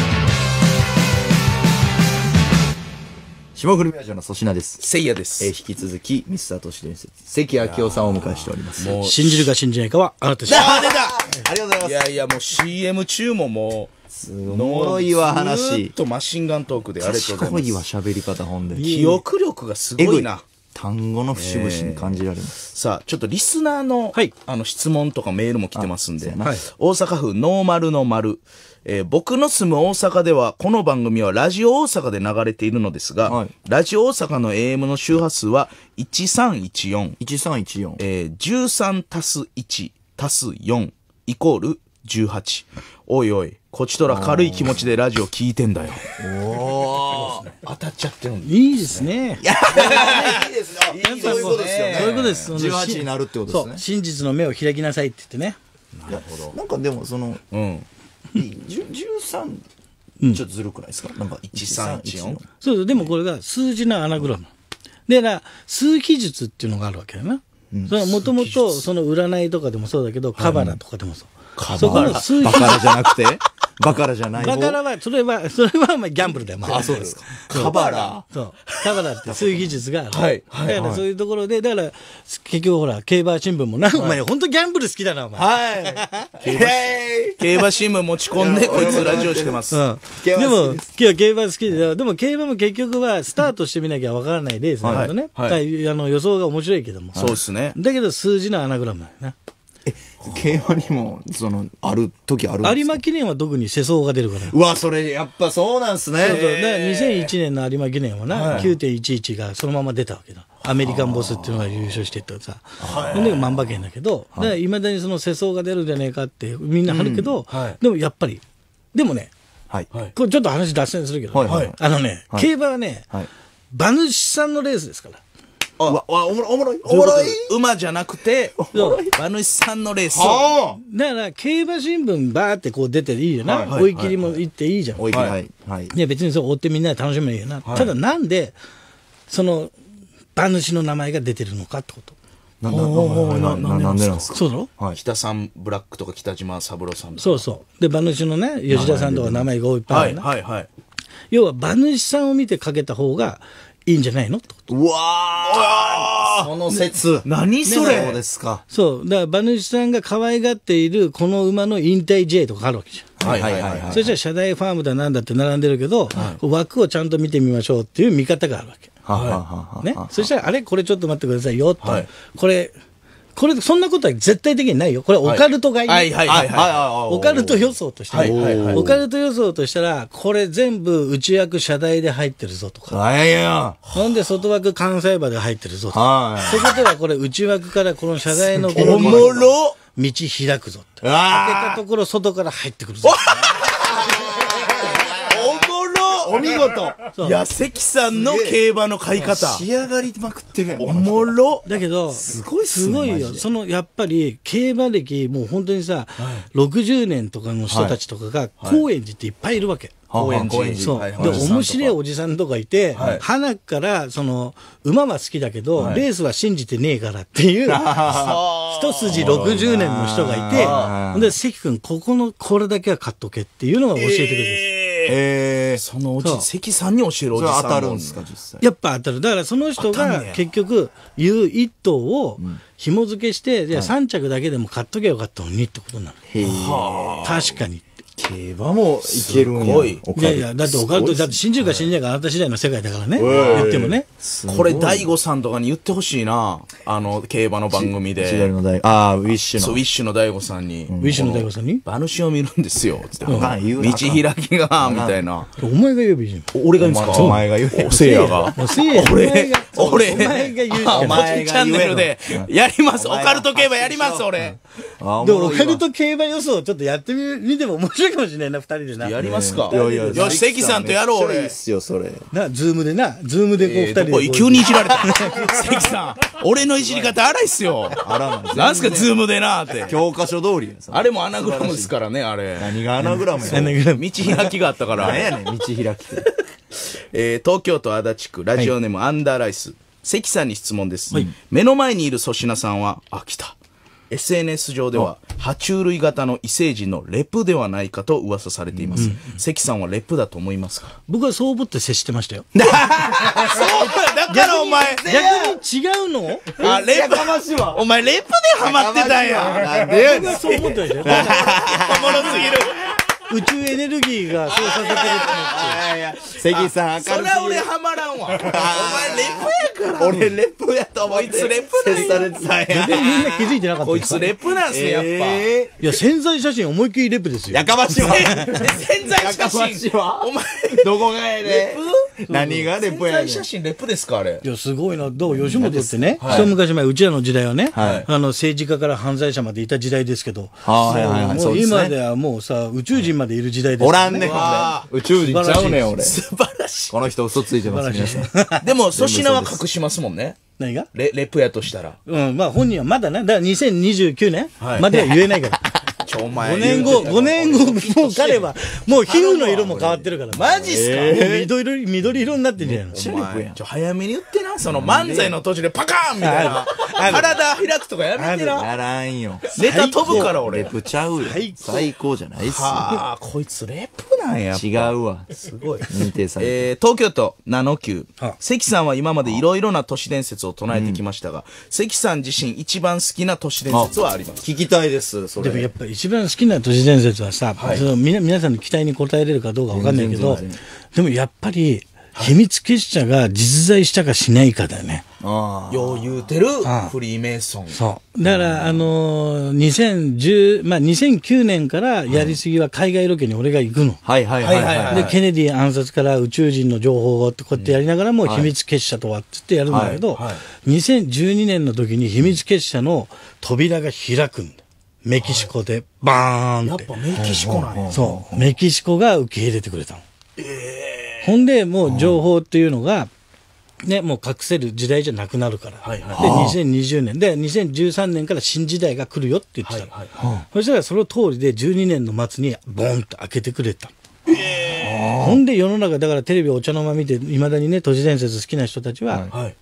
霜降り明星の粗品です。せいやです。えー引き続き、ミスター都市伝説、関明夫さんをお迎えしております。もう、信じるか信じないかはあなた次第。あ出た ありがとうございます。いやいや、もう CM 中ももう、すもいわ話ずーっとマシンガントークであれとうごい賢いわ、喋り方、本で。記憶力がすごいな。。単語の節々に感じられます。さあ、ちょっとリスナーの、はいあの、質問とかメールも来てますんで、はい大阪府ノーマルの丸。えー、僕の住む大阪では、この番組はラジオ大阪で流れているのですが、はい、ラジオ大阪の AM の周波数は1314。1314。えー、13足す1足す4イコール18。おいおい、こちとら軽い気持ちでラジオ聞いてんだよ。おお、当たっちゃってるんです、ね。いいですね。いや、いいですね。そういうことですよね。そういうことです。18になるってことですね。真実の目を開きなさいって言ってね。なるほど。なんかでもその、うん。13、ちょっとずるくないですかなんか1314そうそうでもこれが数字のアナグラム、うでな数奇術っていうのがあるわけよな、それはもともとその占いとかでもそうだけどカバラとかでもそう、はそこの数奇術バカラじゃなくてバカラじゃないバカラは、それは、それはまあギャンブルだよ、まあ。そうですか。カバラそう。カバラって、そういう技術が。はい。だからそういうところで、だから、結局ほら、競馬新聞もな、お前、ほんとギャンブル好きだな、お前。はい。競馬新聞持ち込んで、こいつラジオしてます。でも、競馬好きで、でも競馬も結局は、スタートしてみなきゃわからないレースなんだね。はい。予想が面白いけども。そうですね。だけど、数字のアナグラムだよな。競馬にも、その、ある時ある有馬記念は特に世相が出るから。うわ、それ、やっぱそうなんすね。そうそう。ね、2001年の有馬記念はな、はい、9.11がそのまま出たわけだ。アメリカンボスっていうのが優勝してったさ。はい。で、万馬券だけど、いまだにその世相が出るんじゃねえかって、みんなあるけど、うんはい、でもやっぱり、でもね、はい。これちょっと話脱線するけど、はい、あのね、競馬はね、馬主さんのレースですから。うわ、おもろい、おもろい、おもろい。馬じゃなくて、馬主さんのレース。だから、競馬新聞バーってこう出ていいよな。追い切りも行っていいじゃん。追い切り。いや、別にそう追ってみんなで楽しめいよな。ただ、なんで、その、馬主の名前が出てるのかってこと。ななんでなんですかそうそう、北さんブラックとか北島三郎さんそうそうで馬主のね吉田さんとか名前がいっぱいある、ね、いはい、はい、要は馬主さんを見てかけた方がいいんじゃないのってこと。うわーその説。何それそうですか。そう。だから、馬主さんが可愛がっている、この馬の引退 J とかあるわけじゃん。はいはいはい、はい。そしたら、社大ファームだなんだって並んでるけど、はい、枠をちゃんと見てみましょうっていう見方があるわけ。はい。ね。そしたら、あれこれちょっと待ってくださいよ、と。はい、これ、これ、そんなことは絶対的にないよ。これ、オカルトがいい。はいはいはいはい。オカルト予想としては。オカルト予想としたら、これ全部内枠社大で入ってるぞとか。はいやほんで外枠関西場で入ってるぞとか。ってことは、これ内枠からこの社大のこの道開くぞって。開けたところ外から入ってくるぞ。お見事。いや、関さんの競馬の買い方。仕上がりまくってるおもろ。だけど、すごいすごいよ。その、やっぱり、競馬歴、もう本当にさ、60年とかの人たちとかが、高円寺っていっぱいいるわけ。高円寺。そう。で、面白いおじさんとかいて、はなから、その、馬は好きだけど、レースは信じてねえからっていう、一筋60年の人がいて、で、関君、ここの、これだけは買っとけっていうのが教えてくれるんです。えー、そのうちう関さんに教えるおじさん当たるんですか、実際。やっぱ当たる。だからその人が結局、言う一頭を紐付けして、じゃあ3着だけでも買っとけばよかったのにってことなの。確かに。競馬もいけるんや。いやいや、だってオカルト、だって信じるか信じないかあなた次第の世界だからね。言ってもね。これ、大悟さんとかに言ってほしいな。あの、競馬の番組で。ああ、ウィッシュの。そう、ウィッシュの大悟さんに。ウィッシュの大悟さんに馬主を見るんですよ。つって。道開きが、みたいな。お前が言うべき俺が言うんですかお前が言う。せいやが。せいや俺、俺、お前が言う。お前チャンネルで、やります。オカルト競馬やります、俺。で、も、オカルト競馬予想ちょっとやってみても面白い。白いかもしれないな、二人でな。やりますか。いやいや、よし、関さんとやろう、俺。いいっすよ、それ。な、ズームでな、ズームでこう、二人で急にいじられた。関さん、俺のいじり方荒いっすよ。荒ななんすか、ズームでなって。教科書通りあれもアナグラムですからね、あれ。何がアナグラムや。ア道開きがあったから。何やねん、道開きって。えー、東京都足立区、ラジオネームアンダーライス。関さんに質問です。目の前にいる粗品さんは、あ、来た。SNS 上では爬虫類型の異星人のレプではないかと噂されています、うん、関さんはレプだと思いますか僕はそう思って接してましたよ そうだからお前逆に違うのあレプお前レプでハマってたんやなんで僕はそう思ってたしたよ おもろすぎる宇宙エネルギーがそうさせてるっていやいや、関さん、明る俺ハマらんわ。お前レプやから。俺レプやと思こいつレプ接されてたや。みんな気づいてなかったこいすつレプなんすやっぱ。えいや、潜在写真思いっきりレプですよ。やかまし潜在写やかまし真。お前、どこがやレプ何がレプ潜や在写真レプですか、あれ。いや、すごいな。どう吉本ってね、はい一昔前、うちらの時代はね、はいあの、政治家から犯罪者までいた時代ですけど、はいはいはいもう今ではもうさ、宇宙人までいる時代です、ね。おらんね、宇宙人ちゃうね俺。素晴らしい。この人嘘ついてます、皆さん。でも、粗品は隠しますもんね。何がレレプやとしたら。うん、まあ本人はまだね、だから2029年までは言えないから。お前5年後、5年後、もう彼は、もう皮膚の色も変わってるから。マジっすか、えー、緑、緑色になってるじゃん。おちょ、早めに言ってな。その漫才の途中でパカーンみたいな。体開くとかやめてな。やらんよ。ネタ飛ぶから俺。レプちゃうよ。最高じゃないっすはあ、こいつレプなんや。違うわ。すごい。認定さえー、東京都ナノ級。関さんは今までいろいろな都市伝説を唱えてきましたが、関さん自身一番好きな都市伝説はあります。聞きたいです、それ。でもやっぱり一番好きな都市伝説はさ、はい、その皆さんの期待に応えれるかどうか分かんないけど、ね、でもやっぱり、秘密結社が実在したかしないかだよね。よう言うてるフリーメイソン。そう。だから、あのー、2010、まあ、2009年からやりすぎは海外ロケに俺が行くの。はいはいはい、で、ケネディ暗殺から宇宙人の情報をこうやってやりながらも、秘密結社とはってってやるんだけど、はいはい、2012年の時に秘密結社の扉が開くんだ。メキシコでバーンって。やっぱメキシコなんや。そう。メキシコが受け入れてくれたの。えー、ほんで、もう情報っていうのが、ね、もう隠せる時代じゃなくなるから。はいはい、で、2020年。で、2013年から新時代が来るよって言ってた、はいはい、そしたらその通りで12年の末にボンと開けてくれた。えー、ほんで世の中、だからテレビお茶の間見て、いまだにね、都市伝説好きな人たちは、はい、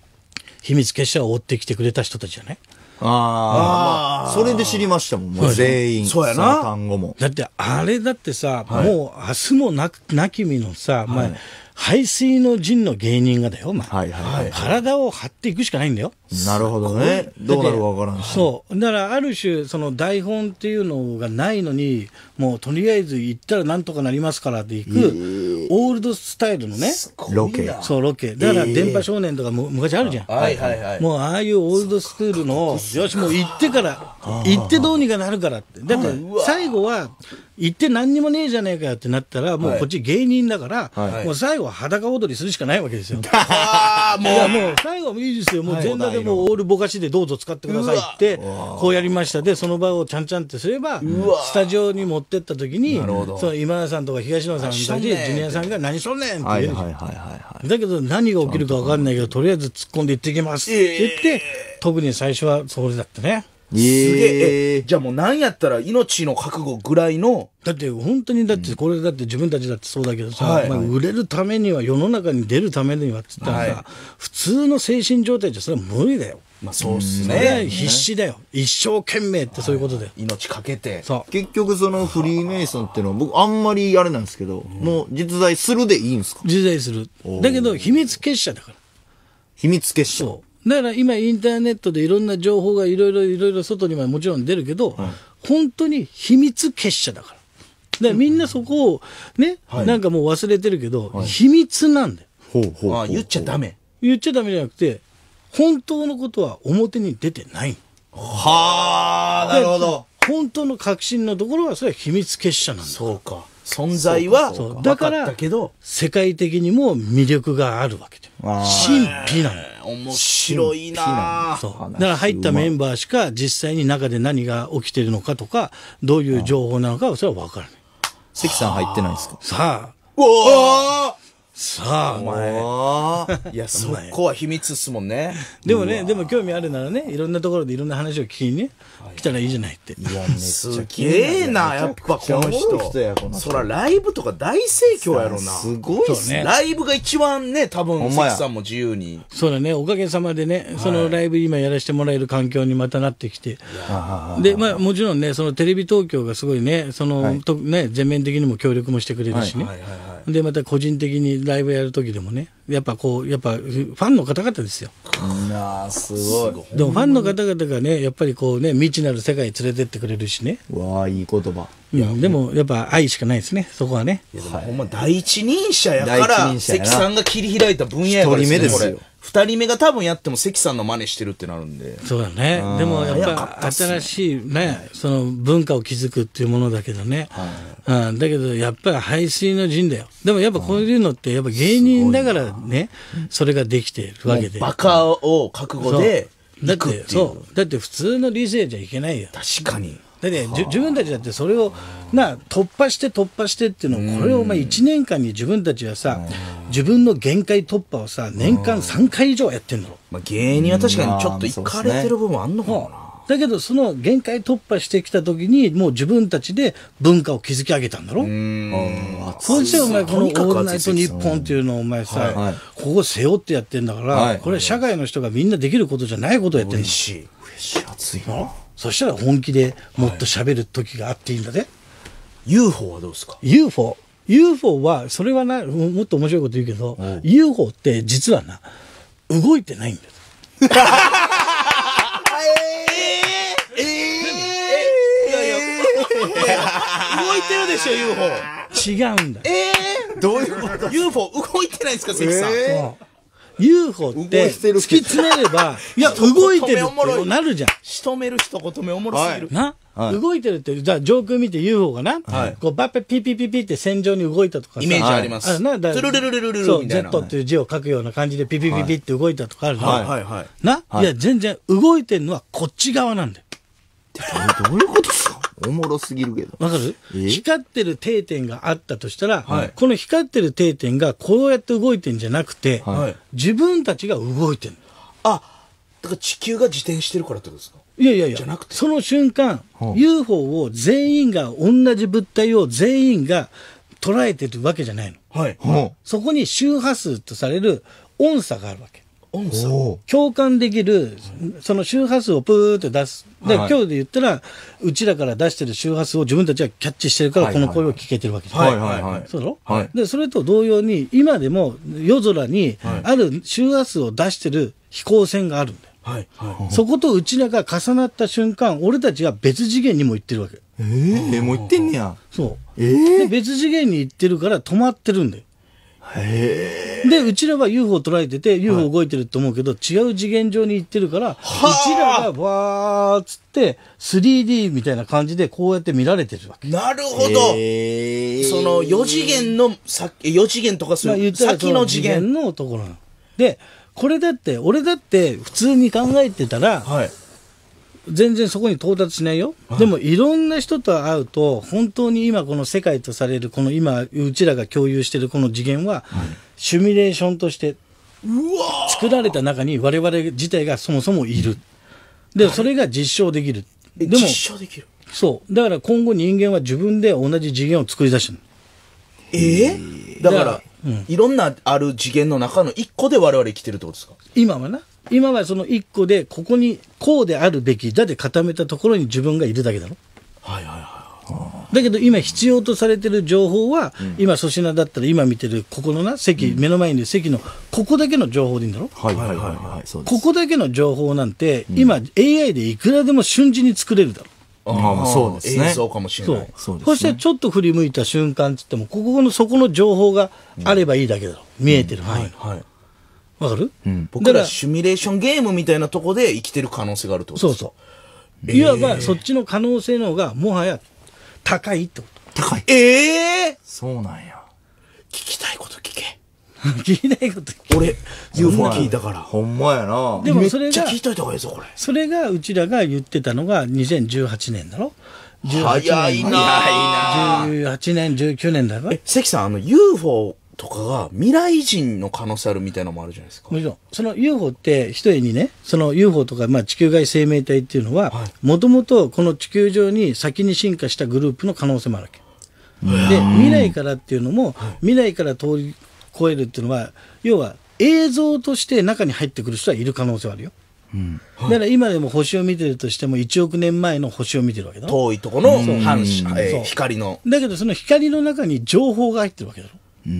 秘密結社を追ってきてくれた人たちじゃない、あ、まあ。それで知りましたもん、もう全員。そうやな。単語も。だって、あれだってさ、もう明日もな、なきみのさ、前、排水の陣の芸人がだよ、まあ、はいはいはい、体を張っていくしかないんだよ。なるほどね。どうなるか分からないそう。だから、ある種、その台本っていうのがないのに、もうとりあえず行ったらなんとかなりますからって行く、オールドスタイルのね。ロケ。そう、ロケ。だから、電波少年とかも昔あるじゃん。はいはいはい。もう、ああいうオールドスクールの、よし、もう行ってから、行ってどうにかなるからって。だって最後は行って何にもねえじゃねえかよってなったら、もうこっち芸人だから、もう最後は裸踊りするしかないわけですよ。い、もうもう最後いいですよ。もう全裸でもうオールぼかしでどうぞ使ってくださいって、こうやりましたで、その場をちゃんちゃんってすれば、スタジオに持ってった時に、今田さんとか東野さんたち、ジュニアさんが何しとんねんって言うだけど何が起きるか分かんないけど、とりあえず突っ込んで行ってきますって言って、特に最初はそれだったね。えー、すげええ。じゃあもう何やったら命の覚悟ぐらいの。だって本当にだってこれだって自分たちだってそうだけどさ、はいあ、売れるためには世の中に出るためにはっ言ったらさ、はい、普通の精神状態じゃそれは無理だよ。まあそうっすね。必死だよ。一生懸命ってそういうことで。はい、命かけて。結局そのフリーメイソンっていうのは僕あんまりあれなんですけど、うん、もう実在するでいいんですか実在する。だけど秘密結社だから。秘密結社。そう。だから今インターネットでいろんな情報がいろいろいろいろ外にはもちろん出るけど、本当に秘密結社だから。だからみんなそこをね、はいなんかもう忘れてるけど、秘密なんだよ。ほうほうほうあ言っちゃダメ。言っちゃダメじゃなくて、本当のことは表に出てない。はあ、なるほど。本当の確信のところはそれは秘密結社なんだ。そうか。存在はだから世界的にも魅力があるわけで神秘なの面白いなそうだから入ったメンバーしか実際に中で何が起きてるのかとかどういう情報なのかはそれは分からない関さん入ってないですかさあおおさあ、お前。いや、そこは秘密っすもんね。でもね、でも興味あるならね、いろんなところでいろんな話を聞きにね、来たらいいじゃないって。いや、めっちゃな、やっぱこの人。そら、ライブとか大盛況やろな。すごいっすね。ライブが一番ね、多分、関さんも自由に。そうだね、おかげさまでね、そのライブ今やらせてもらえる環境にまたなってきて。で、まあ、もちろんね、そのテレビ東京がすごいね、その、ね、全面的にも協力もしてくれるしね。で、また個人的にライブやるときでもね。やっぱこう、やっぱファンの方々ですよ。ああ、すごい。でもファンの方々がね、やっぱりこうね、未知なる世界に連れてってくれるしね。わあ、いい言葉。いや、でもやっぱ愛しかないですね、そこはね。いや、ほんま第一人者やから、関さんが切り開いた分野やから、ね、一人目ですよ。2人目が多分やっても関さんの真似してるってなるんでそうだねでもやっぱ新しいね、はい、その文化を築くっていうものだけどね、はい、うん、だけどやっぱり背水の陣だよでもやっぱこういうのってやっぱ芸人だからね、それができてるわけでバカを覚悟でだってそうだって普通の理性じゃいけないよ確かにだって、自分たちだってそれをな突破して突破してっていうのをこれをまあ1年間に自分たちはさ、自分の限界突破をさ年間3回以上やってんだろ、まあ、芸人は確かにちょっといかれてる部分あんのかもな、だけど、その限界突破してきたときに、もう自分たちで文化を築き上げたんだろそうしてお前、このオールナイトニッポンっていうのをお前さ、はここ背負ってやってんだから、これ社会の人がみんなできることじゃないことをやってるし。嬉しい、熱いな。そしたら本気でもっと喋る時があっていいんだね。UFO はどうですか ?UFO。UFO は、それはな、もっと面白いこと言うけど、UFO って実はな、動いてないんだよ。えー、えー、えいやいや、動いてるでしょ、UFO。違うんだ。えー、どういうこと ?UFO 動いてないですか、関さん。えー UFO って突き詰めれば、いや、動いてるってなるじゃん。仕留める一言目おもろすぎる。な、動いてるって、じゃあ上空見て UFO がな、はい、こうバッペピピピピって戦場に動いたとかイメージあります。あなだルルルルルルルそう、Z っていう字を書くような感じでピピピピって動いたとかあるの。はいはいはい。な、い、や、全然動いてるのはこっち側なんだよ。どういうことっすかおもろすぎるけど。わかる光ってる定点があったとしたら、はい、この光ってる定点がこうやって動いてんじゃなくて、はい、自分たちが動いてるあ、だから地球が自転してるからってことですかいやいやいや、その瞬間、はあ、UFO を全員が、同じ物体を全員が捉えてるわけじゃないの。はい。はあ、そこに周波数とされる音差があるわけ。音差共感できるその周波数をプーって出すで、はい、今日で言ったらうちらから出してる周波数を自分たちはキャッチしてるからこの声を聞けてるわけです。はい、はいはい、そうだろ、はい、でそれと同様に今でも夜空にある周波数を出してる飛行船があるんだよ、はいはい、そことうちらが重なった瞬間俺たちは別次元にも行ってるわけええー、もう行ってんねやそう、えー、で別次元に行ってるから止まってるんだよで、うちらは UFO 捉えてて、UFO 動いてると思うけど、はい、違う次元上に行ってるから、うちらがわーっつって、3D みたいな感じでこうやって見られてるわけ。なるほど。その4次元の先、4次元とかする、先の次元のところなの。で、これだって、俺だって普通に考えてたら、はい、全然そこに到達しないよ、はい、でもいろんな人と会うと、本当に今、この世界とされる、この今、うちらが共有しているこの次元は、シュシミュレーションとして作られた中に、我々自体がそもそもいる、で、はい、それが実証できる、でも実証できるそうだから今後、人間は自分で同じ次元を作り出してるえー、だから、うん、いろんなある次元の中の一個で我々生きてるってことですか今はな今はその1個でここにこうであるべきだで固めたところに自分がいるだけだろ。はいはいはいだけど今必要とされてる情報は、うん、今粗品だったら今見てるここのな席、うん、目の前にいる席のここだけの情報でいいんだろはいはいはい、はい、ここだけの情報なんて、うん、今 AI でいくらでも瞬時に作れるだろああそうですね。そうかもしれない。そう、そしてちょっと振り向いた瞬間つっても、ここのそこの情報があればいいだけだろ。う見えてる範囲。はい、はいわかる、うん、僕らシミュレーションゲームみたいなとこで生きてる可能性があるってことそうそう。いわば、そっちの可能性の方が、もはや、高いってこと。高い。ええー、そうなんや。聞きたいこと聞け。聞きたいこと聞け。俺、UFO 聞いたから。ほんまやな。でもそれが、聞いといた方がいいぞ、これ。それが、うちらが言ってたのが、2018年だろ18年。早いな。18年、19年だろえ、関さん、あの、UFO とかが未来人の可能性あるみたいなのもあるじゃないですか。もちろん。その UFO って、ひとえにね、その UFO とか、まあ、地球外生命体っていうのは、もともとこの地球上に先に進化したグループの可能性もあるわけ。で、未来からっていうのも、未来から通り越えるっていうのは、要は映像として中に入ってくる人はいる可能性はあるよ。うん、だから今でも星を見てるとしても1億年前の星を見てるわけだ遠いところの反射、光のだけどその光の中に情報が入ってるわけだろう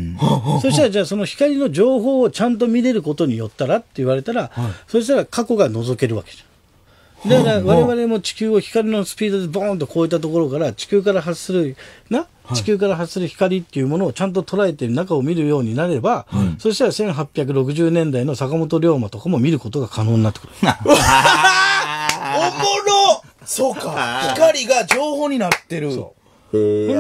ん、そしたらじゃあその光の情報をちゃんと見れることによったらって言われたら、はい、そしたら過去が覗けるわけじゃん。だから我々も地球を光のスピードでボーンと超えたところから地球から発するな地球から発する光っていうものをちゃんと捉えて中を見るようになれば、はい、そしたら1860年代の坂本龍馬とかも見ることが可能になってくる。おもろそうか光が情報になってる。ほんで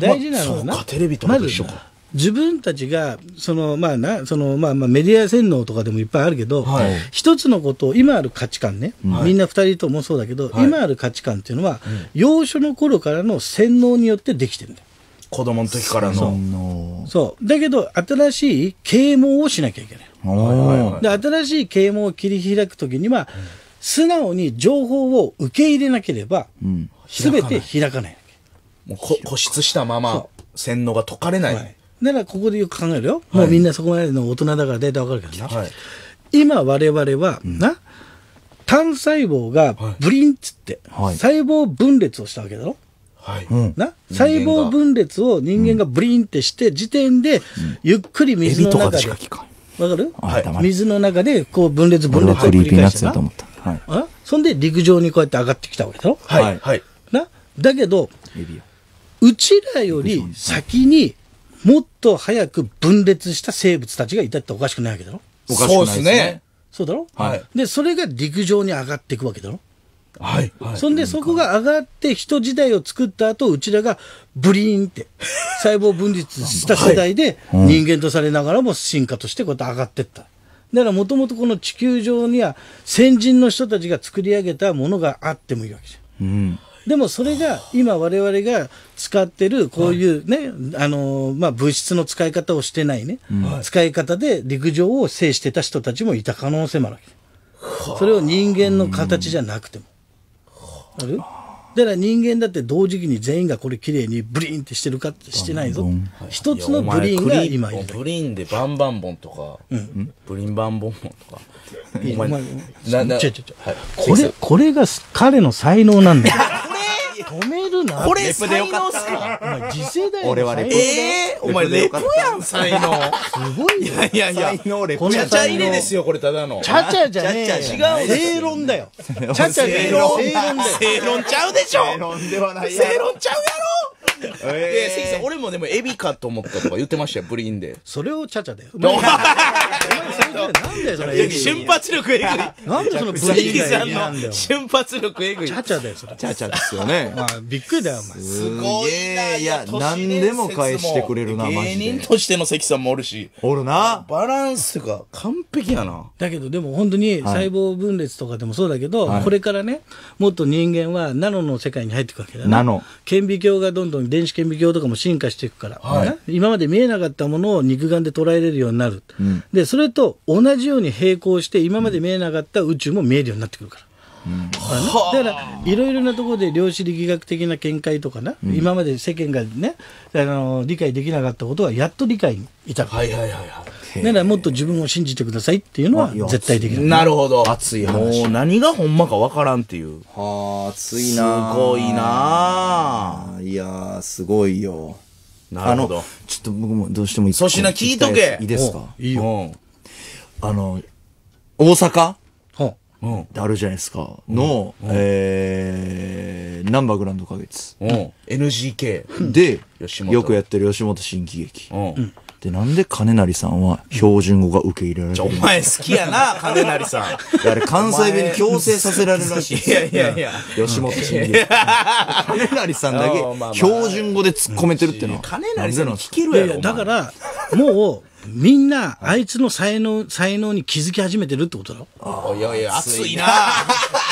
大事なのはなまか。自分たちが、その、まあな、その、まあまあメディア洗脳とかでもいっぱいあるけど、はい、一つのことを、今ある価値観ね、はい、みんな二人ともそうだけど、はい、今ある価値観っていうのは、幼少の頃からの洗脳によってできてるんだよ。子供の時からの。そう。だけど、新しい啓蒙をしなきゃいけない。で、新しい啓蒙を切り開くときには、素直に情報を受け入れなければ、す、べ、て開かない。もう固執したまま洗脳が解かれない。はい、ならここでよく考えるよ、はい、もうみんなそこまでの大人だからデータかるけどな、はい、今我々は、うん、な単細胞がブリンっつって、はい、細胞分裂をしたわけだろ、はい、な細胞分裂を人間がブリンってして時点で、ゆっくり水の中で、わかる、はい、水の中でこう分裂分裂を繰り返してな、はい、そんで陸上にこうやって上がってきたわけだろ、はいはい、なだけどうちらより先にもっと早く分裂した生物たちがいたっておかしくないわけだろおかしくないですね。そうだろ、はい、で、それが陸上に上がっていくわけだろはい。はい、そんで、そこが上がって人時代を作った後、うちらがブリーンって 細胞分裂した世代で人間とされながらも進化としてこうやって上がっていった。だからもともとこの地球上には先人の人たちが作り上げたものがあってもいいわけじゃん。うん、でもそれが今我々が使ってるこういうね、はい、あのまあ、物質の使い方をしてないね、はい、使い方で陸上を制してた人たちもいた可能性もあるわけそれを人間の形じゃなくても。あるだから人間だって同時期に全員がこれ綺麗にブリンってしてるかしてないぞ。一つのブリンが今いる。ブリンでバンバンボンとか、うん、ブリンバンボンボンとか。お前、な、な、これ、これが彼の才能なんだよ。止めるな。これ才能っすかお前、次世代俺はレええお前、レプやん、才能。すごいいやいやいや、才能レポ。ちゃちゃ入れですよ、これ、ただの。ちゃちゃじゃねえ。違う。正論だよ。ちゃちゃ正論。正論正論ちゃうでしょ正論ではない正論ちゃうやろえで、関さん、俺もでもエビかと思ったとか言ってましたよ、ブリンで。それをチャチャでよ。お前、なんだよ、それエビ。瞬発力えぐい。なんでそのブリンさんの瞬発力えぐい。チャチャだよ、それ。チャチャですよね。まあ、びっくりだよ、お前。すごいいや、何でも返してくれるな、マジで。芸人としての関さんもおるし。おるな。バランスが完璧やな。だけど、でも本当に細胞分裂とかでもそうだけど、これからね、もっと人間はナノの世界に入っていくわけだね。ナノ。顕微鏡がどんどん電子顕微鏡とかも進化していくから、はい、今まで見えなかったものを肉眼で捉えれるようになる、うん、でそれと同じように並行して今まで見えなかった宇宙も見えるようになってくるから。うん、だからいろいろなところで量子力学的な見解とかな、うん、今まで世間がねあの理解できなかったことはやっと理解に至る、はいはいはいはい、ならもっと自分を信じてくださいっていうのは絶対できる、い。なるほど。熱い話。もう何がほんまかわからんっていう。はあ、熱いなすごいないやすごいよ。なるほど。ちょっと僕もどうしてもいい粗品聞いとけいいですかいいよ。あの、大阪うん、あるじゃないですか。の、うん、えー、ナンバーグランド花月。うん、NGK。で、よくやってる吉本新喜劇。うんで、なんで金成さんは標準語が受け入れられるお前好きやな、金成さん。あれ、関西弁に強制させられるらしい。いやいやいや。吉本新喜劇。金成さんだけ標準語で突っ込めてるってのは。金成さん聞けるやろ。だから、もう、みんな、あいつの才能、才能に気づき始めてるってことだろあいやいや、熱いな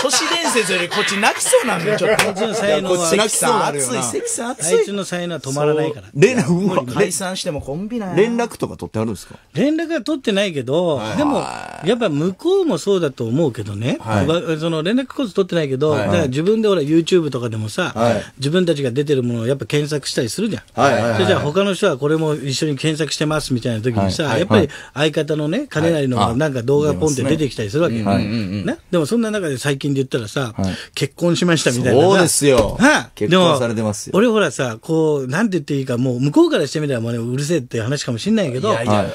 都市伝説よりこっち泣きそうなんだよ、ちょっと。あいつの才能は。関さん熱い、関さん熱い。あいつの才能は止まらないから。連絡、もう解散してもコンビな連絡とか取ってあるんですか連絡は取ってないけど、はい、でも、やっぱ向こうもそうだと思うけどね。はい、その連絡コース取ってないけど、はい、だから自分でほら YouTube とかでもさ、はい、自分たちが出てるものをやっぱ検索したりするじゃん。はいそれじゃあ他の人はこれも一緒に検索してますみたいな時に、にさ、はい、やっぱり相方のね、金なりのなんか動画ポンって出てきたりするわけよ、ね。でもそんな中で最近で言ったらさ、結婚しましたみたいな。そうですよ。はあ、結婚されてますよ。俺ほらさ、こう、なんて言っていいか、もう向こうからしてみたらもう、ね、うるせえって話かもしんないけど、いやいや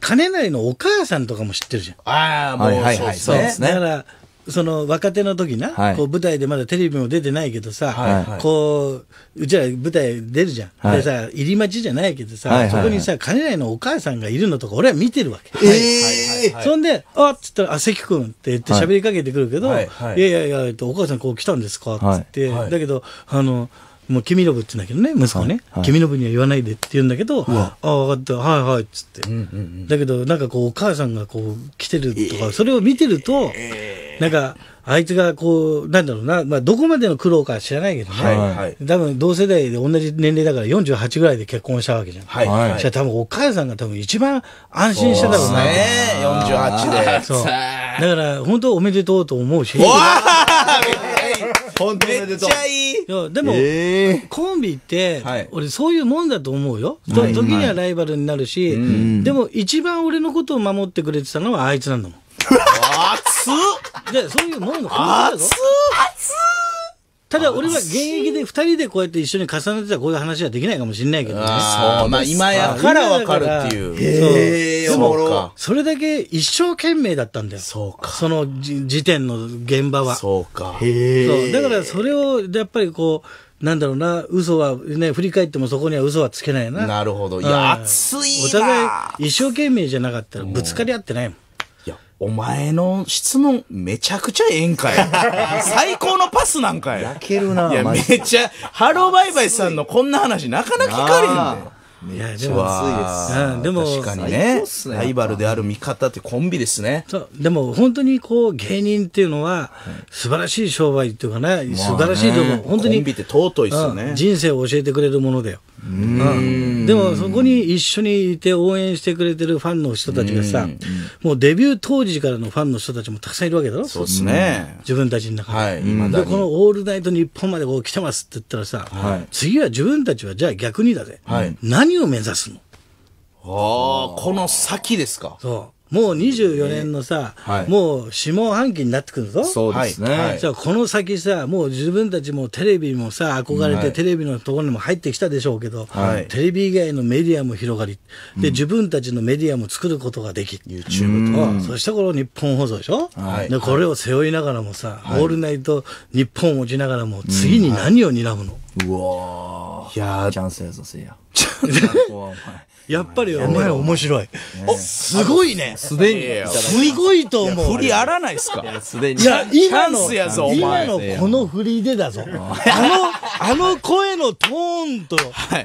金成のお母さんとかも知ってるじゃん。ああ、もう、はいそうですね。だから、その若手の時な、はい、こう舞台でまだテレビも出てないけどさ、はい、こう、うちら舞台出るじゃん。はい、でさ、入り待ちじゃないけどさ、はいはいはい、そこにさ、金内のお母さんがいるのとか、俺は見てるわけ。はい、そんで、あっつったら、あ、関君って言って喋りかけてくるけど、いやいやいや、お母さんこう来たんですかっつって、だけど、あの、もう君信って言うんだけどね、息子ね。はいはい、君には言わないでって言うんだけど、ああ、分かった、はいはい、っつって、うんうんうん。だけど、なんかこう、お母さんがこう、来てるとか、それを見てると、えー、なんか、あいつがこう、なんだろうな、まあ、どこまでの苦労か知らないけどね、はいはい、多分同世代で同じ年齢だから48ぐらいで結婚したわけじゃん。はいはい、じゃ多分お母さんが多分一番安心しただろうな。ね、48で。そう。だから、本当おめでとうと思うし。本当めっちゃいい。いでも、えーコンビって、はい俺そういうもんだと思うよ。時にはライバルになるし、でも一番俺のことを守ってくれてたのはあいつなんだもん。熱っで、そういうもんの本当熱っただ俺は現役で2人でこうやって一緒に重ねてたこういう話はできないかもしれないけどね。そう、まあ今やから分かるっていう。それだけ一生懸命だったんだよ。そうか。その時点の現場は。そうか。へえ。だからそれを、やっぱりこう、なんだろうな、嘘はね、振り返ってもそこには嘘はつけないな。なるほど。いや、熱いお互い一生懸命じゃなかったらぶつかり合ってないもん。お前の質問めちゃくちゃええんかい。最高のパスなんかい。やけるな。いや、めっちゃ、ハローバイバイさんのこんな話なかなか聞かれへんねん。いや、でも、熱いでも、確かにね、ライバルである味方ってコンビですね。そう。でも、本当にこう、芸人っていうのは、素晴らしい商売っていうかね、素晴らしいとこ、本当に。コンビって尊いすよね。人生を教えてくれるものだよ。でもそこに一緒にいて応援してくれてるファンの人たちがさ、もうデビュー当時からのファンの人たちもたくさんいるわけだろそうですね。自分たちの中で。はい、で、このオールナイト日本までこう来てますって言ったらさ、はい、次は自分たちはじゃあ逆にだぜ。はい、何を目指すのああ、この先ですか。そうもう24年のさ、もう下半期になってくるぞ。そうですね。じゃあこの先さ、もう自分たちもテレビもさ、憧れてテレビのところにも入ってきたでしょうけど、はい、テレビ以外のメディアも広がり、で、自分たちのメディアも作ることができ、YouTube と。そしてこの日本放送でしょ、はい、でこれを背負いながらもさ、オールナイト日本を持ちながらも、次に何を睨むの、うわいやチャンスやぞ、せいや。お前。やっぱりお前面白い。すごいね。すでに。すごいと思う。振りあらないっすかすでに。いや、今の、今のこの振りでだぞ。あの、あの声のトーンと、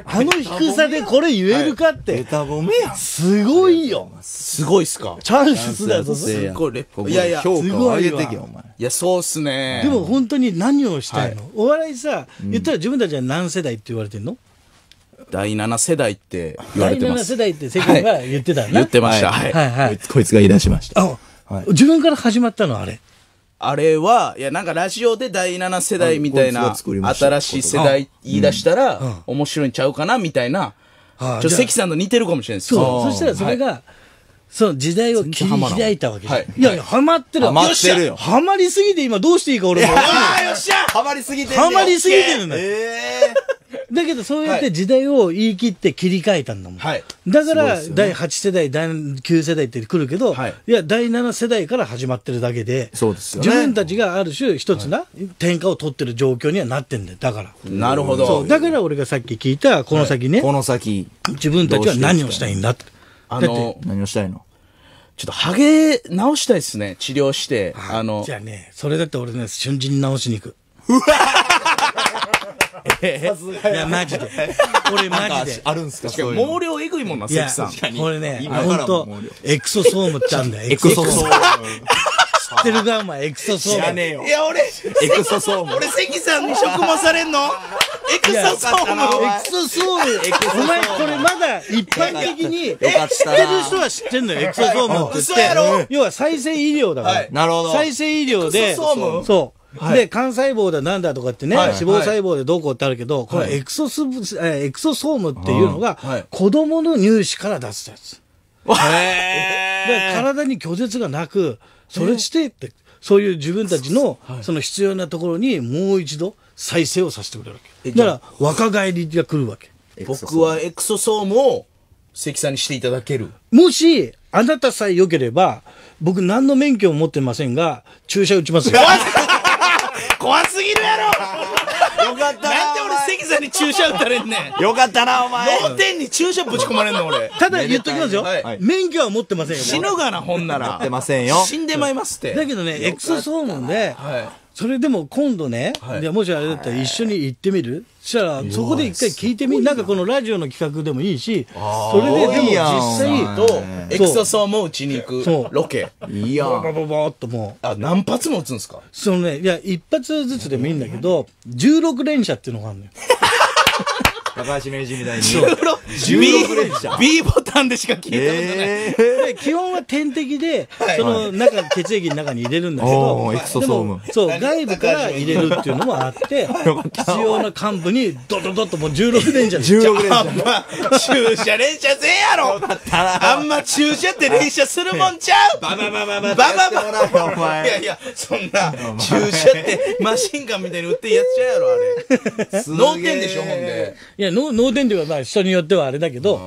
あの低さでこれ言えるかって。ベタ褒めすごいよ。すごいっすかチャンスだぞ。すごい、いやいや、すごい。げてけお前。いや、そうっすね。でも本当に何をしたいのお笑いさ、言ったら自分たちは何世代って言われてんの第7世代って言われて第7世代って世間が言ってたよ言ってました。はい。はいはいこいつが言い出しました。あはい自分から始まったのあれあれは、いや、なんかラジオで第7世代みたいな、新しい世代言い出したら、面白いんちゃうかな、みたいな。ちょっと関さんと似てるかもしれないです。そうそしたらそれが、その時代を切り開いたわけじゃん、いやいやハマってるハマってるよハマりすぎて今どうしていいか俺もハマりすぎてる。ハマりすぎてるんだよえだけどそうやって時代を言い切って切り替えたんだもん。はい、だから、ね、第8世代、第9世代って来るけど、はい、いや、第7世代から始まってるだけで、そうですよね、自分たちがある種、一つな、はい、天下を取ってる状況にはなってんだよ、だから。なるほど。だから俺がさっき聞いた、この先ね、はい、この先、自分たちは何をしたいんだって。あの、何をしたいのちょっとハゲ直したいですね。治療して。あの。じゃあね、それだって俺ね、瞬時に直しに行く。う わ えー、いや、マジで。俺マジで。あるんすか毛量えぐいもんな、関さん。これね、本当エクソソームってあんだよ、エクソソーム。知ってるか、お前、エクソソーム。知らねえよ。いや、俺、エクソソーム。俺、関さんに食もされんのエクソソーム。エクソソーム。お前、これまだ一般的に、知ってる人は知ってんのよ、エクソソームって言って。要は再生医療だから。なるほど。再生医療で。エクソソームそう。はい、で、肝細胞だなんだとかってね、はい、脂肪細胞でどうこうってあるけど、はい、このエクソス、えエクソソームっていうのが、子供の乳歯から出すやつ。で体に拒絶がなく、それしてって、そういう自分たちの、その必要なところにもう一度再生をさせてくれるわけ。だから、若返りが来るわけ。僕はエクソソームを関さんにしていただける。もし、あなたさえ良ければ、僕何の免許を持ってませんが、注射打ちますよ。怖すぎるやろ よかったな。なんで俺関さんに注射打たれんねん。よかったな、お前。脳天に注射ぶち込まれんの、俺。ただ言っときますよ。はい、免許は持ってませんよ。死ぬがな、ほんなら。持ってませんよ。死んでまいますって。だけどね、エクソソームで、はいそれでも今度ね、はい、もしあれだったら一緒に行ってみるしたら、そこで一回聞いてみなんかこのラジオの企画でもいいし、それで、でも実際、と、エクササーも打ちに行くロケ。いやババババっともう。あ、何発も打つんですかそのね、いや、一発ずつでもいいんだけど、16連射っていうのがあるのよ。高橋名人みたいに。B ボタンでしか聞いたことない。基本は点滴で、その中、血液の中に入れるんだけど、ーム。そう、外部から入れるっていうのもあって、必要な幹部に、ドドドッともう16連射で。16連射。注射連射せえやろあんま注射って連射するもんちゃうババババババババいやいや、そんな、注射ってマシンガンみたいにバってやっちゃうやろ、あれ。ババでしょ、ほんで。ババや、脳電流はまあ人によってはあれだけど、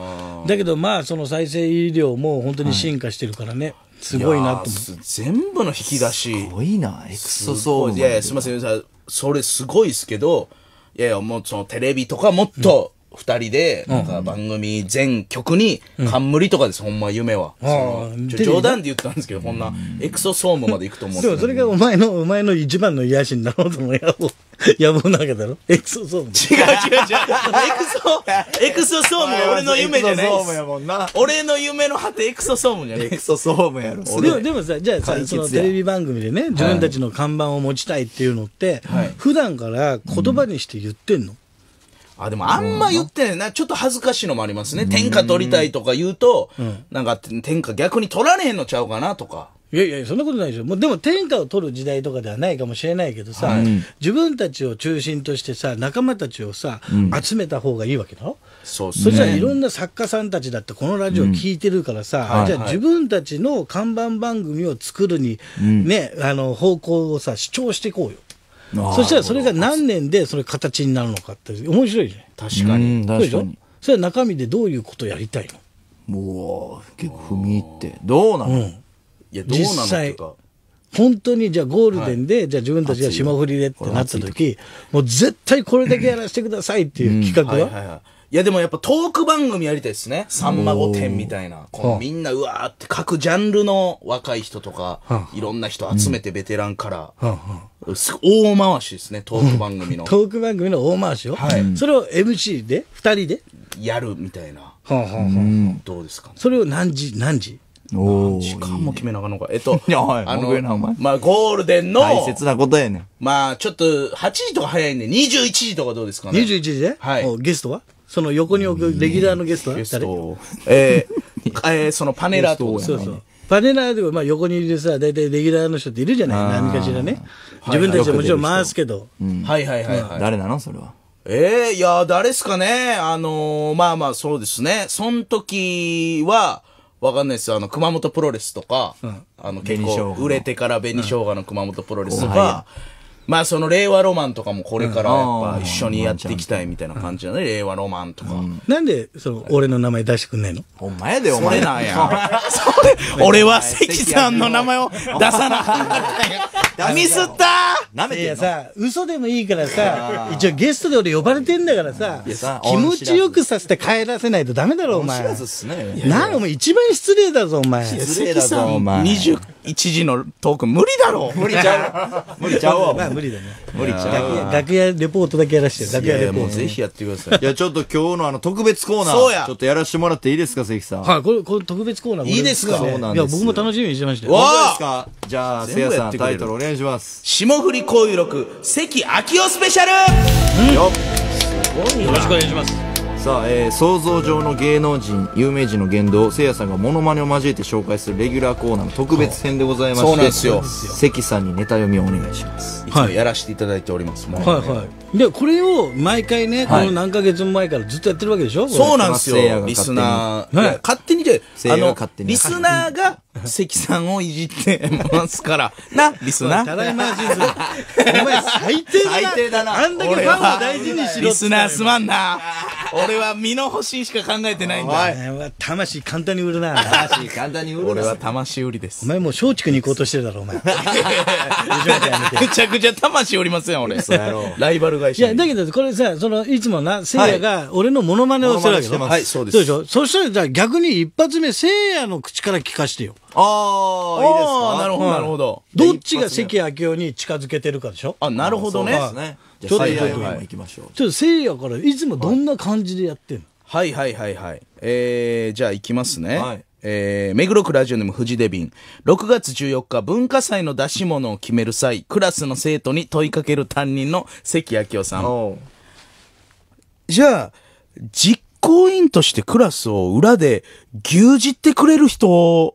だけどまあ、その再生医療も本当に進化してるからね。すごいなと思って。全部の引き出し。すごいな、エクソそう、いやいや、すみません、それすごいですけど、いやいや、もうそのテレビとかもっと、二人で、なんか番組全曲に冠とかです、ほんま夢は。冗談で言ったんですけど、こんなエクソソームまで行くと思う。でもそれがお前の、お前の一番の癒しになろうと思うよ。やぶわけだろエクソソーム。違う違う違う。エクソ、エクソソームは俺の夢じゃない。エクソソームやもんな。俺の夢の果てエクソソームじゃない。エクソソームやろ。でもでもさ、じゃあさ、そのテレビ番組でね、自分たちの看板を持ちたいっていうのって、はい、普段から言葉にして言ってんの、うんあ、でもあんま言ってないな。ちょっと恥ずかしいのもありますね。天下取りたいとか言うと、うん、なんか天下逆に取られへんのちゃうかなとか。いやいや、そんなことないですよ。もうでも天下を取る時代とかではないかもしれないけどさ、はい、自分たちを中心としてさ、仲間たちをさ、うん、集めた方がいいわけだろそうすね。そしたらいろんな作家さんたちだってこのラジオ聞いてるからさ、うん、じゃあ自分たちの看板番組を作るに、うん、ね、あの、方向をさ、主張していこうよ。そしたらそれが何年でそれ形になるのかって面白いじゃん。確かに。そうでしょそれは中身でどういうことやりたいのもう結構踏み入って。どうなの、いや、どうなのですか。本当にじゃあゴールデンで、はい、じゃあ自分たちが霜降りでってなった時、もう絶対これだけやらせてくださいっていう企画は、はいはい、いやでもやっぱトーク番組やりたいですね。さんま御殿みたいな。こみんなうわーって各ジャンルの若い人とか、いろんな人集めてベテランから、うん、大回しですね、トーク番組の。トーク番組の大回しを、はい、それを MC で、二人でやるみたいな。どうですか、ね、それを何時、何時時間も決めなあかのか。えっと、いや、はなお前まあ、ゴールデンの、大切なことやねん。まあ、ちょっと、8時とか早いんで、21時とかどうですかね。21時ではい。ゲストはその横に置くレギュラーのゲストはゲスト。えー、えー、そのパネラーと。そうそう。パネラーでも、まあ、横にいるさ、大体レギュラーの人っているじゃない何かしらね。自分たちはもちろん回すけど。はいはいはい。誰なのそれは。ええいや、誰っすかねあのまあまあ、そうですね。その時は、わかんないですよ。あの、熊本プロレスとか、うんあの、結構、売れてから紅生姜の熊本プロレスとか、まあその令和ロマンとかもこれからやっぱ一緒にやっていきたいみたいな感じだね、令和ロマンとか。なんで、その、俺の名前出してくんないのお前やで、お前。それなんや。それ、俺は関さんの名前を出さなかった。ミスったなめいてやんのさ、嘘でもいいからさ、一応ゲストで俺呼ばれてんだからさ、さ気持ちよくさせて帰らせないとダメだろ、お前。知らずっすね。なあ、お前一番失礼だぞ、お前。関さん、21時のトーク無理だろ無理ちゃう無理ちゃうわ。無理だね。無理ちゃう楽屋レポートだけやらして楽屋レポート。もうぜひやってください。いや、ちょっと今日のあの特別コーナー。そうや。ちょっとやらしてもらっていいですか、関さん。はい、これ、これ特別コーナーいいですかそうなんです。いや、僕も楽しみにしてましたよ。わですかじゃあ、せやさん、タイトルお願いします。霜降り交友録、関明夫スペシャルよっ。よろしくお願いします。さあ、えー、想像上の芸能人有名人の言動せいやさんがモノマネを交えて紹介するレギュラーコーナーの特別編でございましてそうなんですよ関さんにネタ読みをお願いしますいつもやらせていただいておりますもん、はいはいでこれを毎回ね、この何ヶ月も前からずっとやってるわけでしょそうなんですよリスナー、い、勝手にで、あのリスナーが関さんをいじってますから。な、リスナー。ただいま、ジズ。お前最低だな。最低だな。あんだけファンを大事にしろリスナーすまんな。俺は身の保身しか考えてないんだ。魂簡単に売るな。魂簡単に売る俺は魂売りです。お前もう松竹に行こうとしてるだろ、お前。め ちゃくちゃ魂売りますやん、俺。ライバル会社。いや、だけどこれさ、その、いつもな、せいやが俺のモノマネをするわけはい、そうです。そうでしょそしたら、じゃ逆に一発目、せいやの口から聞かしてよ。ああ、いいですか。なるほど、なるほど。どっちが関明夫に近づけてるかでしょあ、なるほどね。ちょっと、行きましょう。ちょっと、せいやからいつもどんな感じでやってんのはいはいはいはい。えー、じゃあ行きますね。はい。えー、目黒区ラジオネーム富士デビン。6月14日、文化祭の出し物を決める際、クラスの生徒に問いかける担任の関明夫さん。じゃあ、実行委員としてクラスを裏で牛耳ってくれる人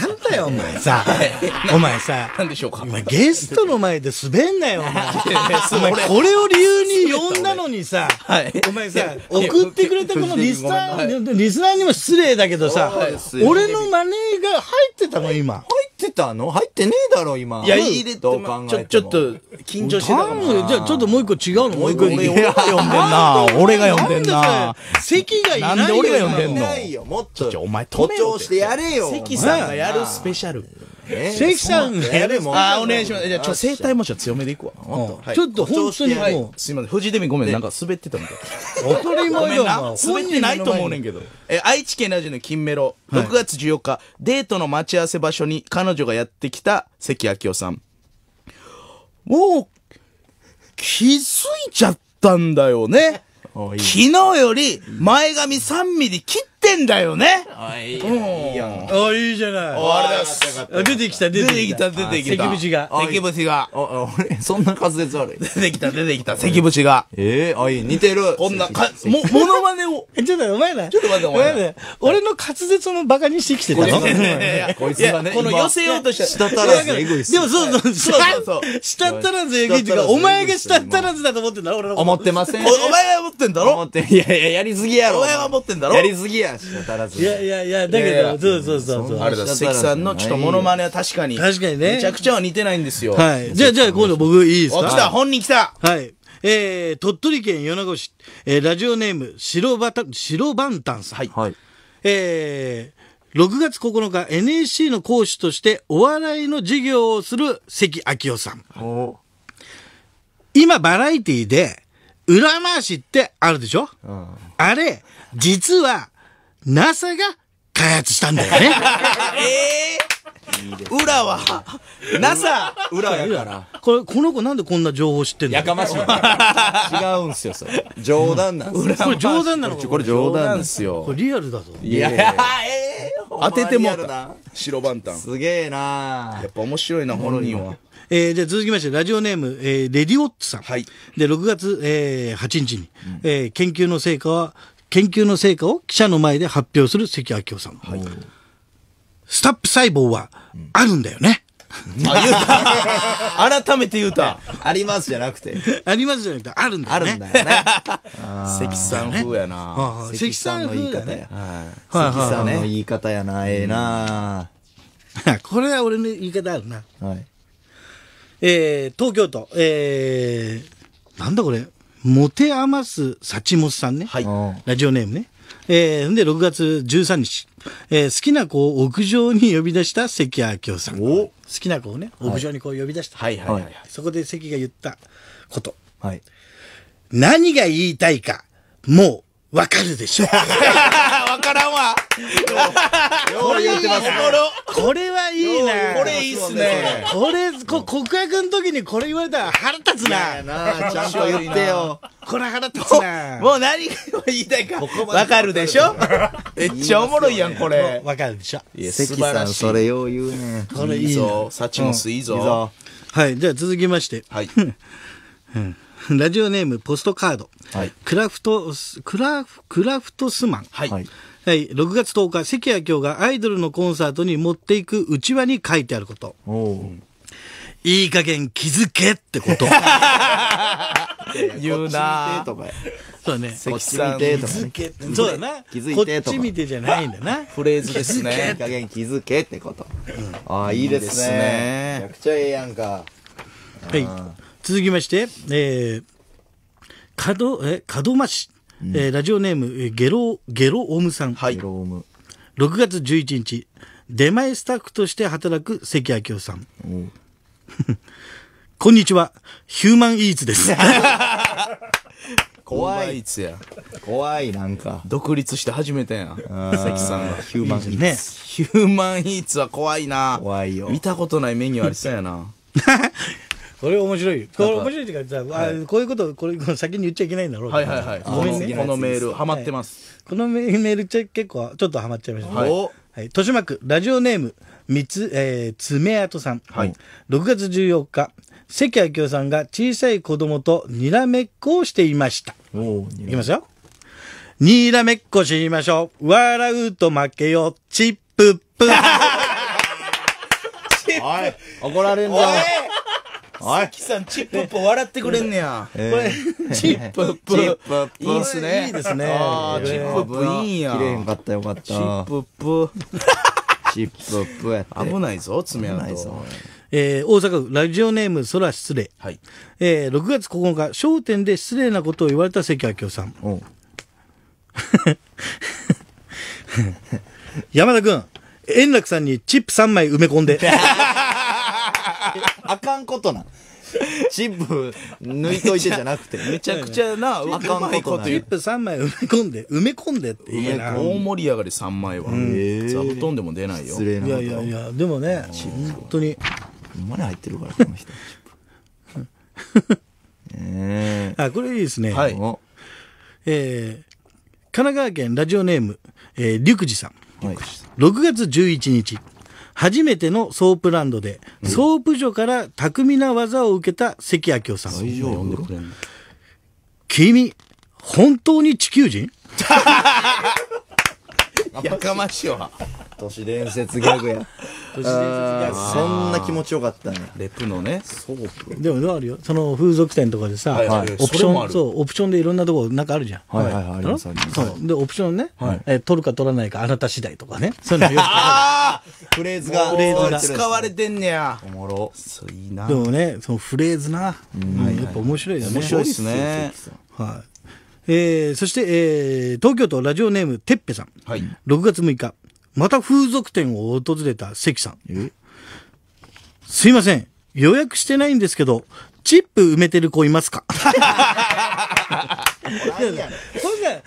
なんだよ、お前さ。お前さ。なでしょうか。ゲストの前で滑んなよ、お前。これを理由に呼んだのにさ、お前さ、送ってくれたこのリスナー、リスナーにも失礼だけどさ、俺のマネーが入ってたの、今。入ってたの入ってねえだろ、今。いや、いいで、どう考えちょ、ちょっと、緊張してたじゃあ、ちょっともう一個違うのもう一個。俺が呼んでんな。俺が呼んでんな。席がいないよ。なんで俺が呼んでんのもっと。お前、途上してやれよ。関さんがややるスペシャル。えー、関さんやるもあ、お願いします。じゃあ、ちょ、生体もちょ強めでいくわ。ちょっと本当にもう、すいません。藤デミごめん、なんか滑ってたみたい。当たり前だな。滑ってないと思うねんけど。え、愛知県ラジオの金メロ、6月14日、デートの待ち合わせ場所に彼女がやってきた関明夫さん。もう、気づいちゃったんだよね。昨日より前髪3ミリ切っってんだよね。あ、いいやん。あ、いいじゃない。ありがとうございあ出てきた、出てきた。出てきた。関口が関口が。あ、俺、そんな滑舌悪い。出てきた、出てきた、関口が。ええあ、いい、似てる。こんな、か、も、ものまねを。えちょっと待って、お前ら。ちょっと待ってお前ら俺の滑舌もバカにしてきてたのいやこいつがねこの寄せようとした。舌足らずエグいっすでもそうそう、そうそう舌たらずえぐいっていうか、お前がし舌たらずだと思ってんだろ、俺の思ってませんお前は思ってんだろおって、いやいや、やりすぎやろ。お前は思ってんだろやりすぎややし、らず。いやいやいや、だけど、そうそうそうそう。あれだ、関さんのちょっとモノマネは確かに。確かにね。めちゃくちゃは似てないんですよ。はい。じゃあ、じゃあ今度僕いいですかお、来た本人来たはい。えー、鳥取県米子市、えー、ラジオネーム、白バタ、白バンタンさん。はい。はい、えー、6月9日、NSC の講師としてお笑いの授業をする関明夫さん。今、バラエティで、裏回しってあるでしょ、うん、あれ、実は、NASA が開発したんだよね。えー、裏は、NASA、裏やから。これ、この子なんでこんな情報知ってんのやかましい。違うんすよ、それ。冗談なんすよ。これ冗談なのこれ冗談ですこよ。れリアルだぞ。いや、えー当ててもたリアル白バンタン。すげえなやっぱ面白いな、本人は。えー、じゃあ続きまして、ラジオネーム、えーレディオッツさん。はいで、6月、えー8日に、えー研究の成果は研究の成果を記者の前で発表する関明夫さん。はい、スタップ細胞はあるんだよね。うん、あ、言うた。改めて言うた。ありますじゃなくて。ありますじゃなくて、あるんだよあるんだよね。関さん風やな。関さんの言い方や。関さんの言い方やな。ええな。これは俺の言い方あるな。はい。えー、東京都、えー、なんだこれ、持て余すモスさんね、はい、ラジオネームね。えー、で、6月13日、えー、好きな子を屋上に呼び出した関明夫さん。好きな子をね、屋上にこう呼び出した。はい、はい、はいはい。そこで関が言ったこと。はい。何が言いたいか、もう、わかるでしょう。からんわ。これ言ってます、これはいいな。これいいっすね。これ、こ告白の時にこれ言われたら腹立つな。ちゃんと言ってよ。これ腹立つな。もう何が言いたいか。わかるでしょめっちゃおもろいやん、これ。わかるでしょ。いや、関さん、それよう言うね。これいいぞ。いいぞ。はい、じゃあ続きまして。はい。ラジオネーム、ポストカード。はい、クラフト、クラフ、クラフトスマン。はい。はい、6月10日、関谷京がアイドルのコンサートに持っていくうちわに書いてあること。いい加減気づけってこと。言うなそうね。関さん。気づけそうだな。気づいてとこっち見てじゃないんだな。フレーズですね。いい加減気づけってこと。ああ、いいですね。めちゃくちゃええやんか。はい。続きまして、えー、角、え、門真うん、えー、ラジオネーム、ゲロ、ゲロオムさん。はい。ゲロオム。6月11日、出前スタッフとして働く関明夫さん。こんにちは、ヒューマンイーツです。怖い。や。怖い、なんか。独立して始めたやん。関さんは。ヒューマンイーツ。ね、ヒューマンイーツは怖いな。怖いよ。見たことないメニューありそうやな。これ面白い。これ面白いっていうかさ、こういうこと、これ先に言っちゃいけないんだろうはいはいはい。ごめんね。このメール、ハマってます。このメールちゃ結構、ちょっとハマっちゃいました、はい。豊島区、ラジオネーム、三つ、えー、爪痕さん。はい。6月14日、関明夫さんが小さい子供とにらめっこをしていました。おいきますよ。にらめっこしましょう。笑うと負けよ。チップップ。おい、怒られんぞ。関さん、チップップ笑ってくれんねや。これ、チップップ。チップップ。いいっすね。いいですね。あチップップいいんや。切れへんかったよかった。チップップ。チップップやって。危ないぞ、爪痕。危ないぞ。えー、大阪府、ラジオネーム、空失礼。はい。えー、6月9日、商店で失礼なことを言われた関明夫さん。山田君、円楽さんにチップ3枚埋め込んで。あかんことなんチップ抜いといてじゃなくて めちゃくちゃなあかんことないチップ3枚埋め込んで埋め込んでっていいな大盛り上がり3枚は座布団でも出ないよ失礼ないやいやいやでもね本当にほんまに入ってるからこの人チップえー、あこれいいですねはいえー、神奈川県ラジオネーム、えー、陸じさん、はい、6月11日初めてのソープランドで、ソープ所から巧みな技を受けた関明夫さん。君、本当に地球人 やかましいわ。都市伝説ギャグや。都市伝説ギャグ。そんな気持ちよかったね。レプのね。そうでもあるよ。その風俗店とかでさ、はいはい、オプションそ、そう、オプションでいろんなとこなんかあるじゃん。はいはいはい、あります、そう。で、オプションね、はい、えー、取るか取らないかあなた次第とかね。そういうのよくある。フレーズが、フレーズが。使われてんねや。おもろ。そう、いいな。でもね、そのフレーズな。うん、はい、やっぱ面白いよね。面白いっすね。はい。えー、そして、えー、東京都ラジオネームてっぺさん、はい、6月6日また風俗店を訪れた関さんすいません予約してないんですけどチップ埋めてる子いますか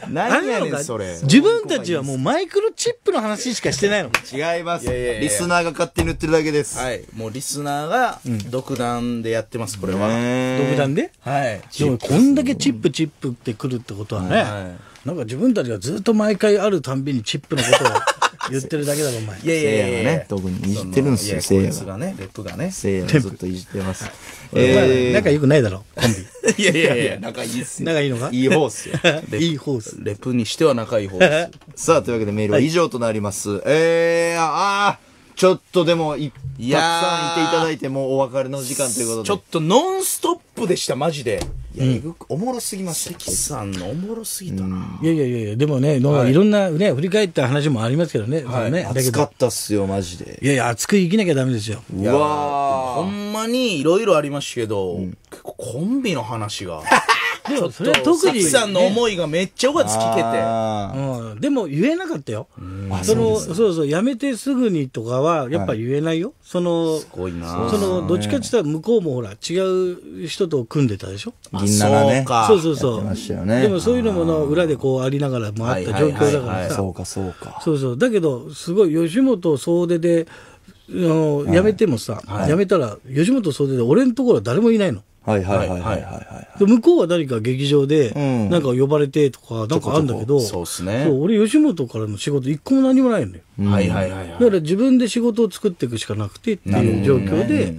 何やねんそれ自分たちはもうマイクロチップの話しかしてないの違いますリスナーが勝手に言ってるだけですはいもうリスナーが独断でやってますこれは独断ではいでもこんだけチップチップってくるってことはね、はい、なんか自分たちがずっと毎回あるたんびにチップのことを言ってるだけだろ、お前。いやいやいやいや、ね、特にいじってるんですよ、せいや。がね、レップがね。せいやずっといじってます。えー、仲良くないだろ、コンビ。いやいやいや、仲いいっすよ。仲いいのかいい方っすよ。いい方っす。レップにしては仲いい方っす。さあ、というわけでメールは以上となります。えー、ああちょっとでもい、たくさんいていただいて、もうお別れの時間ということで。ちょっとノンストップでした、マジで。いや、えぐおもろすぎます。関さんのおもろすぎたな。いやいやいやいや、でもね、い、ろんなね、振り返った話もありますけどね。そねだかったっすよ、マジで。いやいや、熱く生きなきゃダメですよ。うわほんまにいろいろありましたけど、結構コンビの話が。でもそれは特に、ね。さんの思いがめっちゃおかっ聞けて。うん。でも言えなかったよ。そのそう、そうそう、辞めてすぐにとかは、やっぱ言えないよ。はい、その、すごいなその、どっちかっていったら向こうもほら、違う人と組んでたでしょ銀ならね。そうそうそう。ね、でもそういうのもの裏でこうありながらもあった状況だからさ。そうかそうか。そうそう。だけど、すごい、吉本総出で、あの、辞めてもさ、辞めたら、吉本総出で俺のところは誰もいないの。はいはいはいはいはいで向こうは誰か劇場でなんか呼ばれてとかなんかあるんだけどそうっすね俺吉本からの仕事一個も何もないんよ、はいはいはい、だから自分で仕事を作っていくしかなくてっていう状況で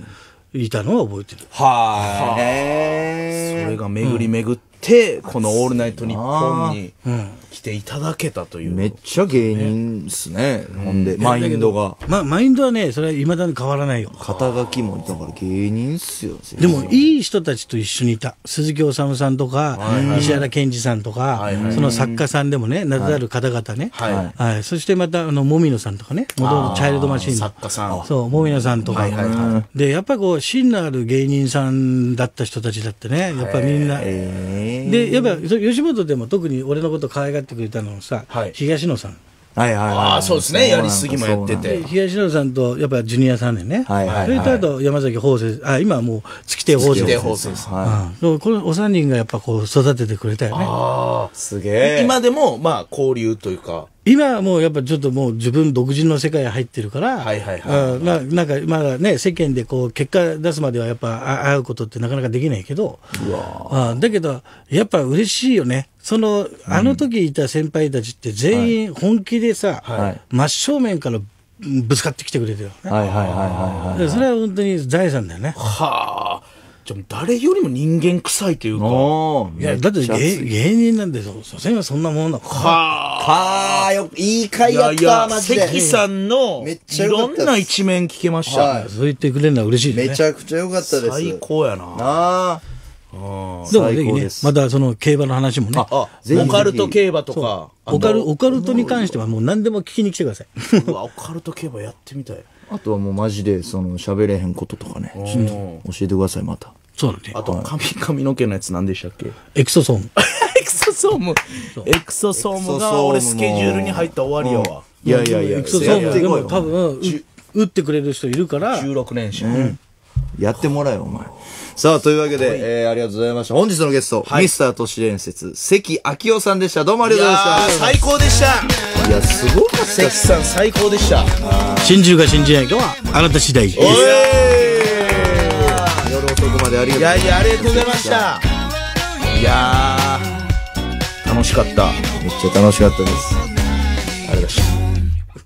いたのは覚えてるはあそれが巡り巡ってこの「オールナイトニッポン」に、うん来ていただけたという、ね、めっちゃ芸人っすね、うん、ほんでマインドが、ま、マインドはねそれはいまだに変わらないよ肩書きもだから芸人っすよでもいい人たちと一緒にいた鈴木治さんとか、はいはい、石原健二さんとか、はいはい、その作家さんでもね名だたる方々ね、はい、はいはい、そしてまたあのもみのさんとかねもともとチャイルドマシンの作家さんそうもみのさんとか、はいはいはい、でやっぱりこう芯のある芸人さんだった人たちだってねやっぱみんなでやっぱ吉本でも特に俺のこと可愛がかってくれたのさ、はい、東野さん。はいはいはい、ああそうですねやりすぎもやってて東野さんとやっぱジュニアさんでね、はいはいはい、それとあと山崎法政あ今はもう月亭法政月亭法政さん、うこのお三人がやっぱこう育ててくれたよねああすげえ今でもまあ交流というか今はもうやっぱちょっともう自分独自の世界入ってるから、はいはいはい、まあなんかまあね、世間でこう結果出すまではやっぱ会うことってなかなかできないけど、あだけど、やっぱ嬉しいよね。その、あの時いた先輩たちって全員本気でさ、はいはい、真正面からぶつかってきてくれてるよね。はいはいはいはい、はい、それは本当に財産だよね。はあ。じゃ誰よりも人間臭いというか。いや、だって芸人なんで、所詮はそんなもんの。かあ。はあ、よ、いい回やったマジで。関さんの、めっちゃいろんな一面聞けました。そう言ってくれるのは嬉しいでね。めちゃくちゃ良かったです。最高やな。なあ。でもぜひね、またその競馬の話もね。オカルト競馬とか。オカルオカルトに関してはもう何でも聞きに来てください。オカルト競馬やってみたい。あとはもうマジでその喋れへんこととかね、ちょっと教えてください、また。そうなんで。あと髪、髪の毛のやつ何でしたっけエクソソーム。エクソソーム。エクソソームが俺スケジュールに入った終わりやわ。いやいやいや、エクソソームでも多分、打ってくれる人いるから。16年生。やってもらえよ、お前。さあ、というわけで、はい、えー、ありがとうございました。本日のゲスト、はい、ミスター都市伝説、関明夫さんでした。どうもありがとうございました。最高でしたいや、すごかった。関さん、最高でした。信じるか信じないかは、あなた次第です。夜遅くまでありがとうございました。いやいや、ありがとうございました。いや楽しかった。めっちゃ楽しかったです。あれだし。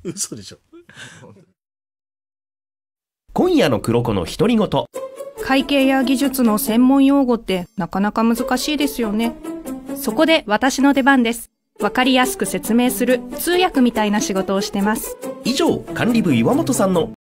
嘘でしょ。今夜の黒子の独り言。会計や技術の専門用語ってなかなか難しいですよね。そこで私の出番です。わかりやすく説明する通訳みたいな仕事をしてます。以上、管理部岩本さんの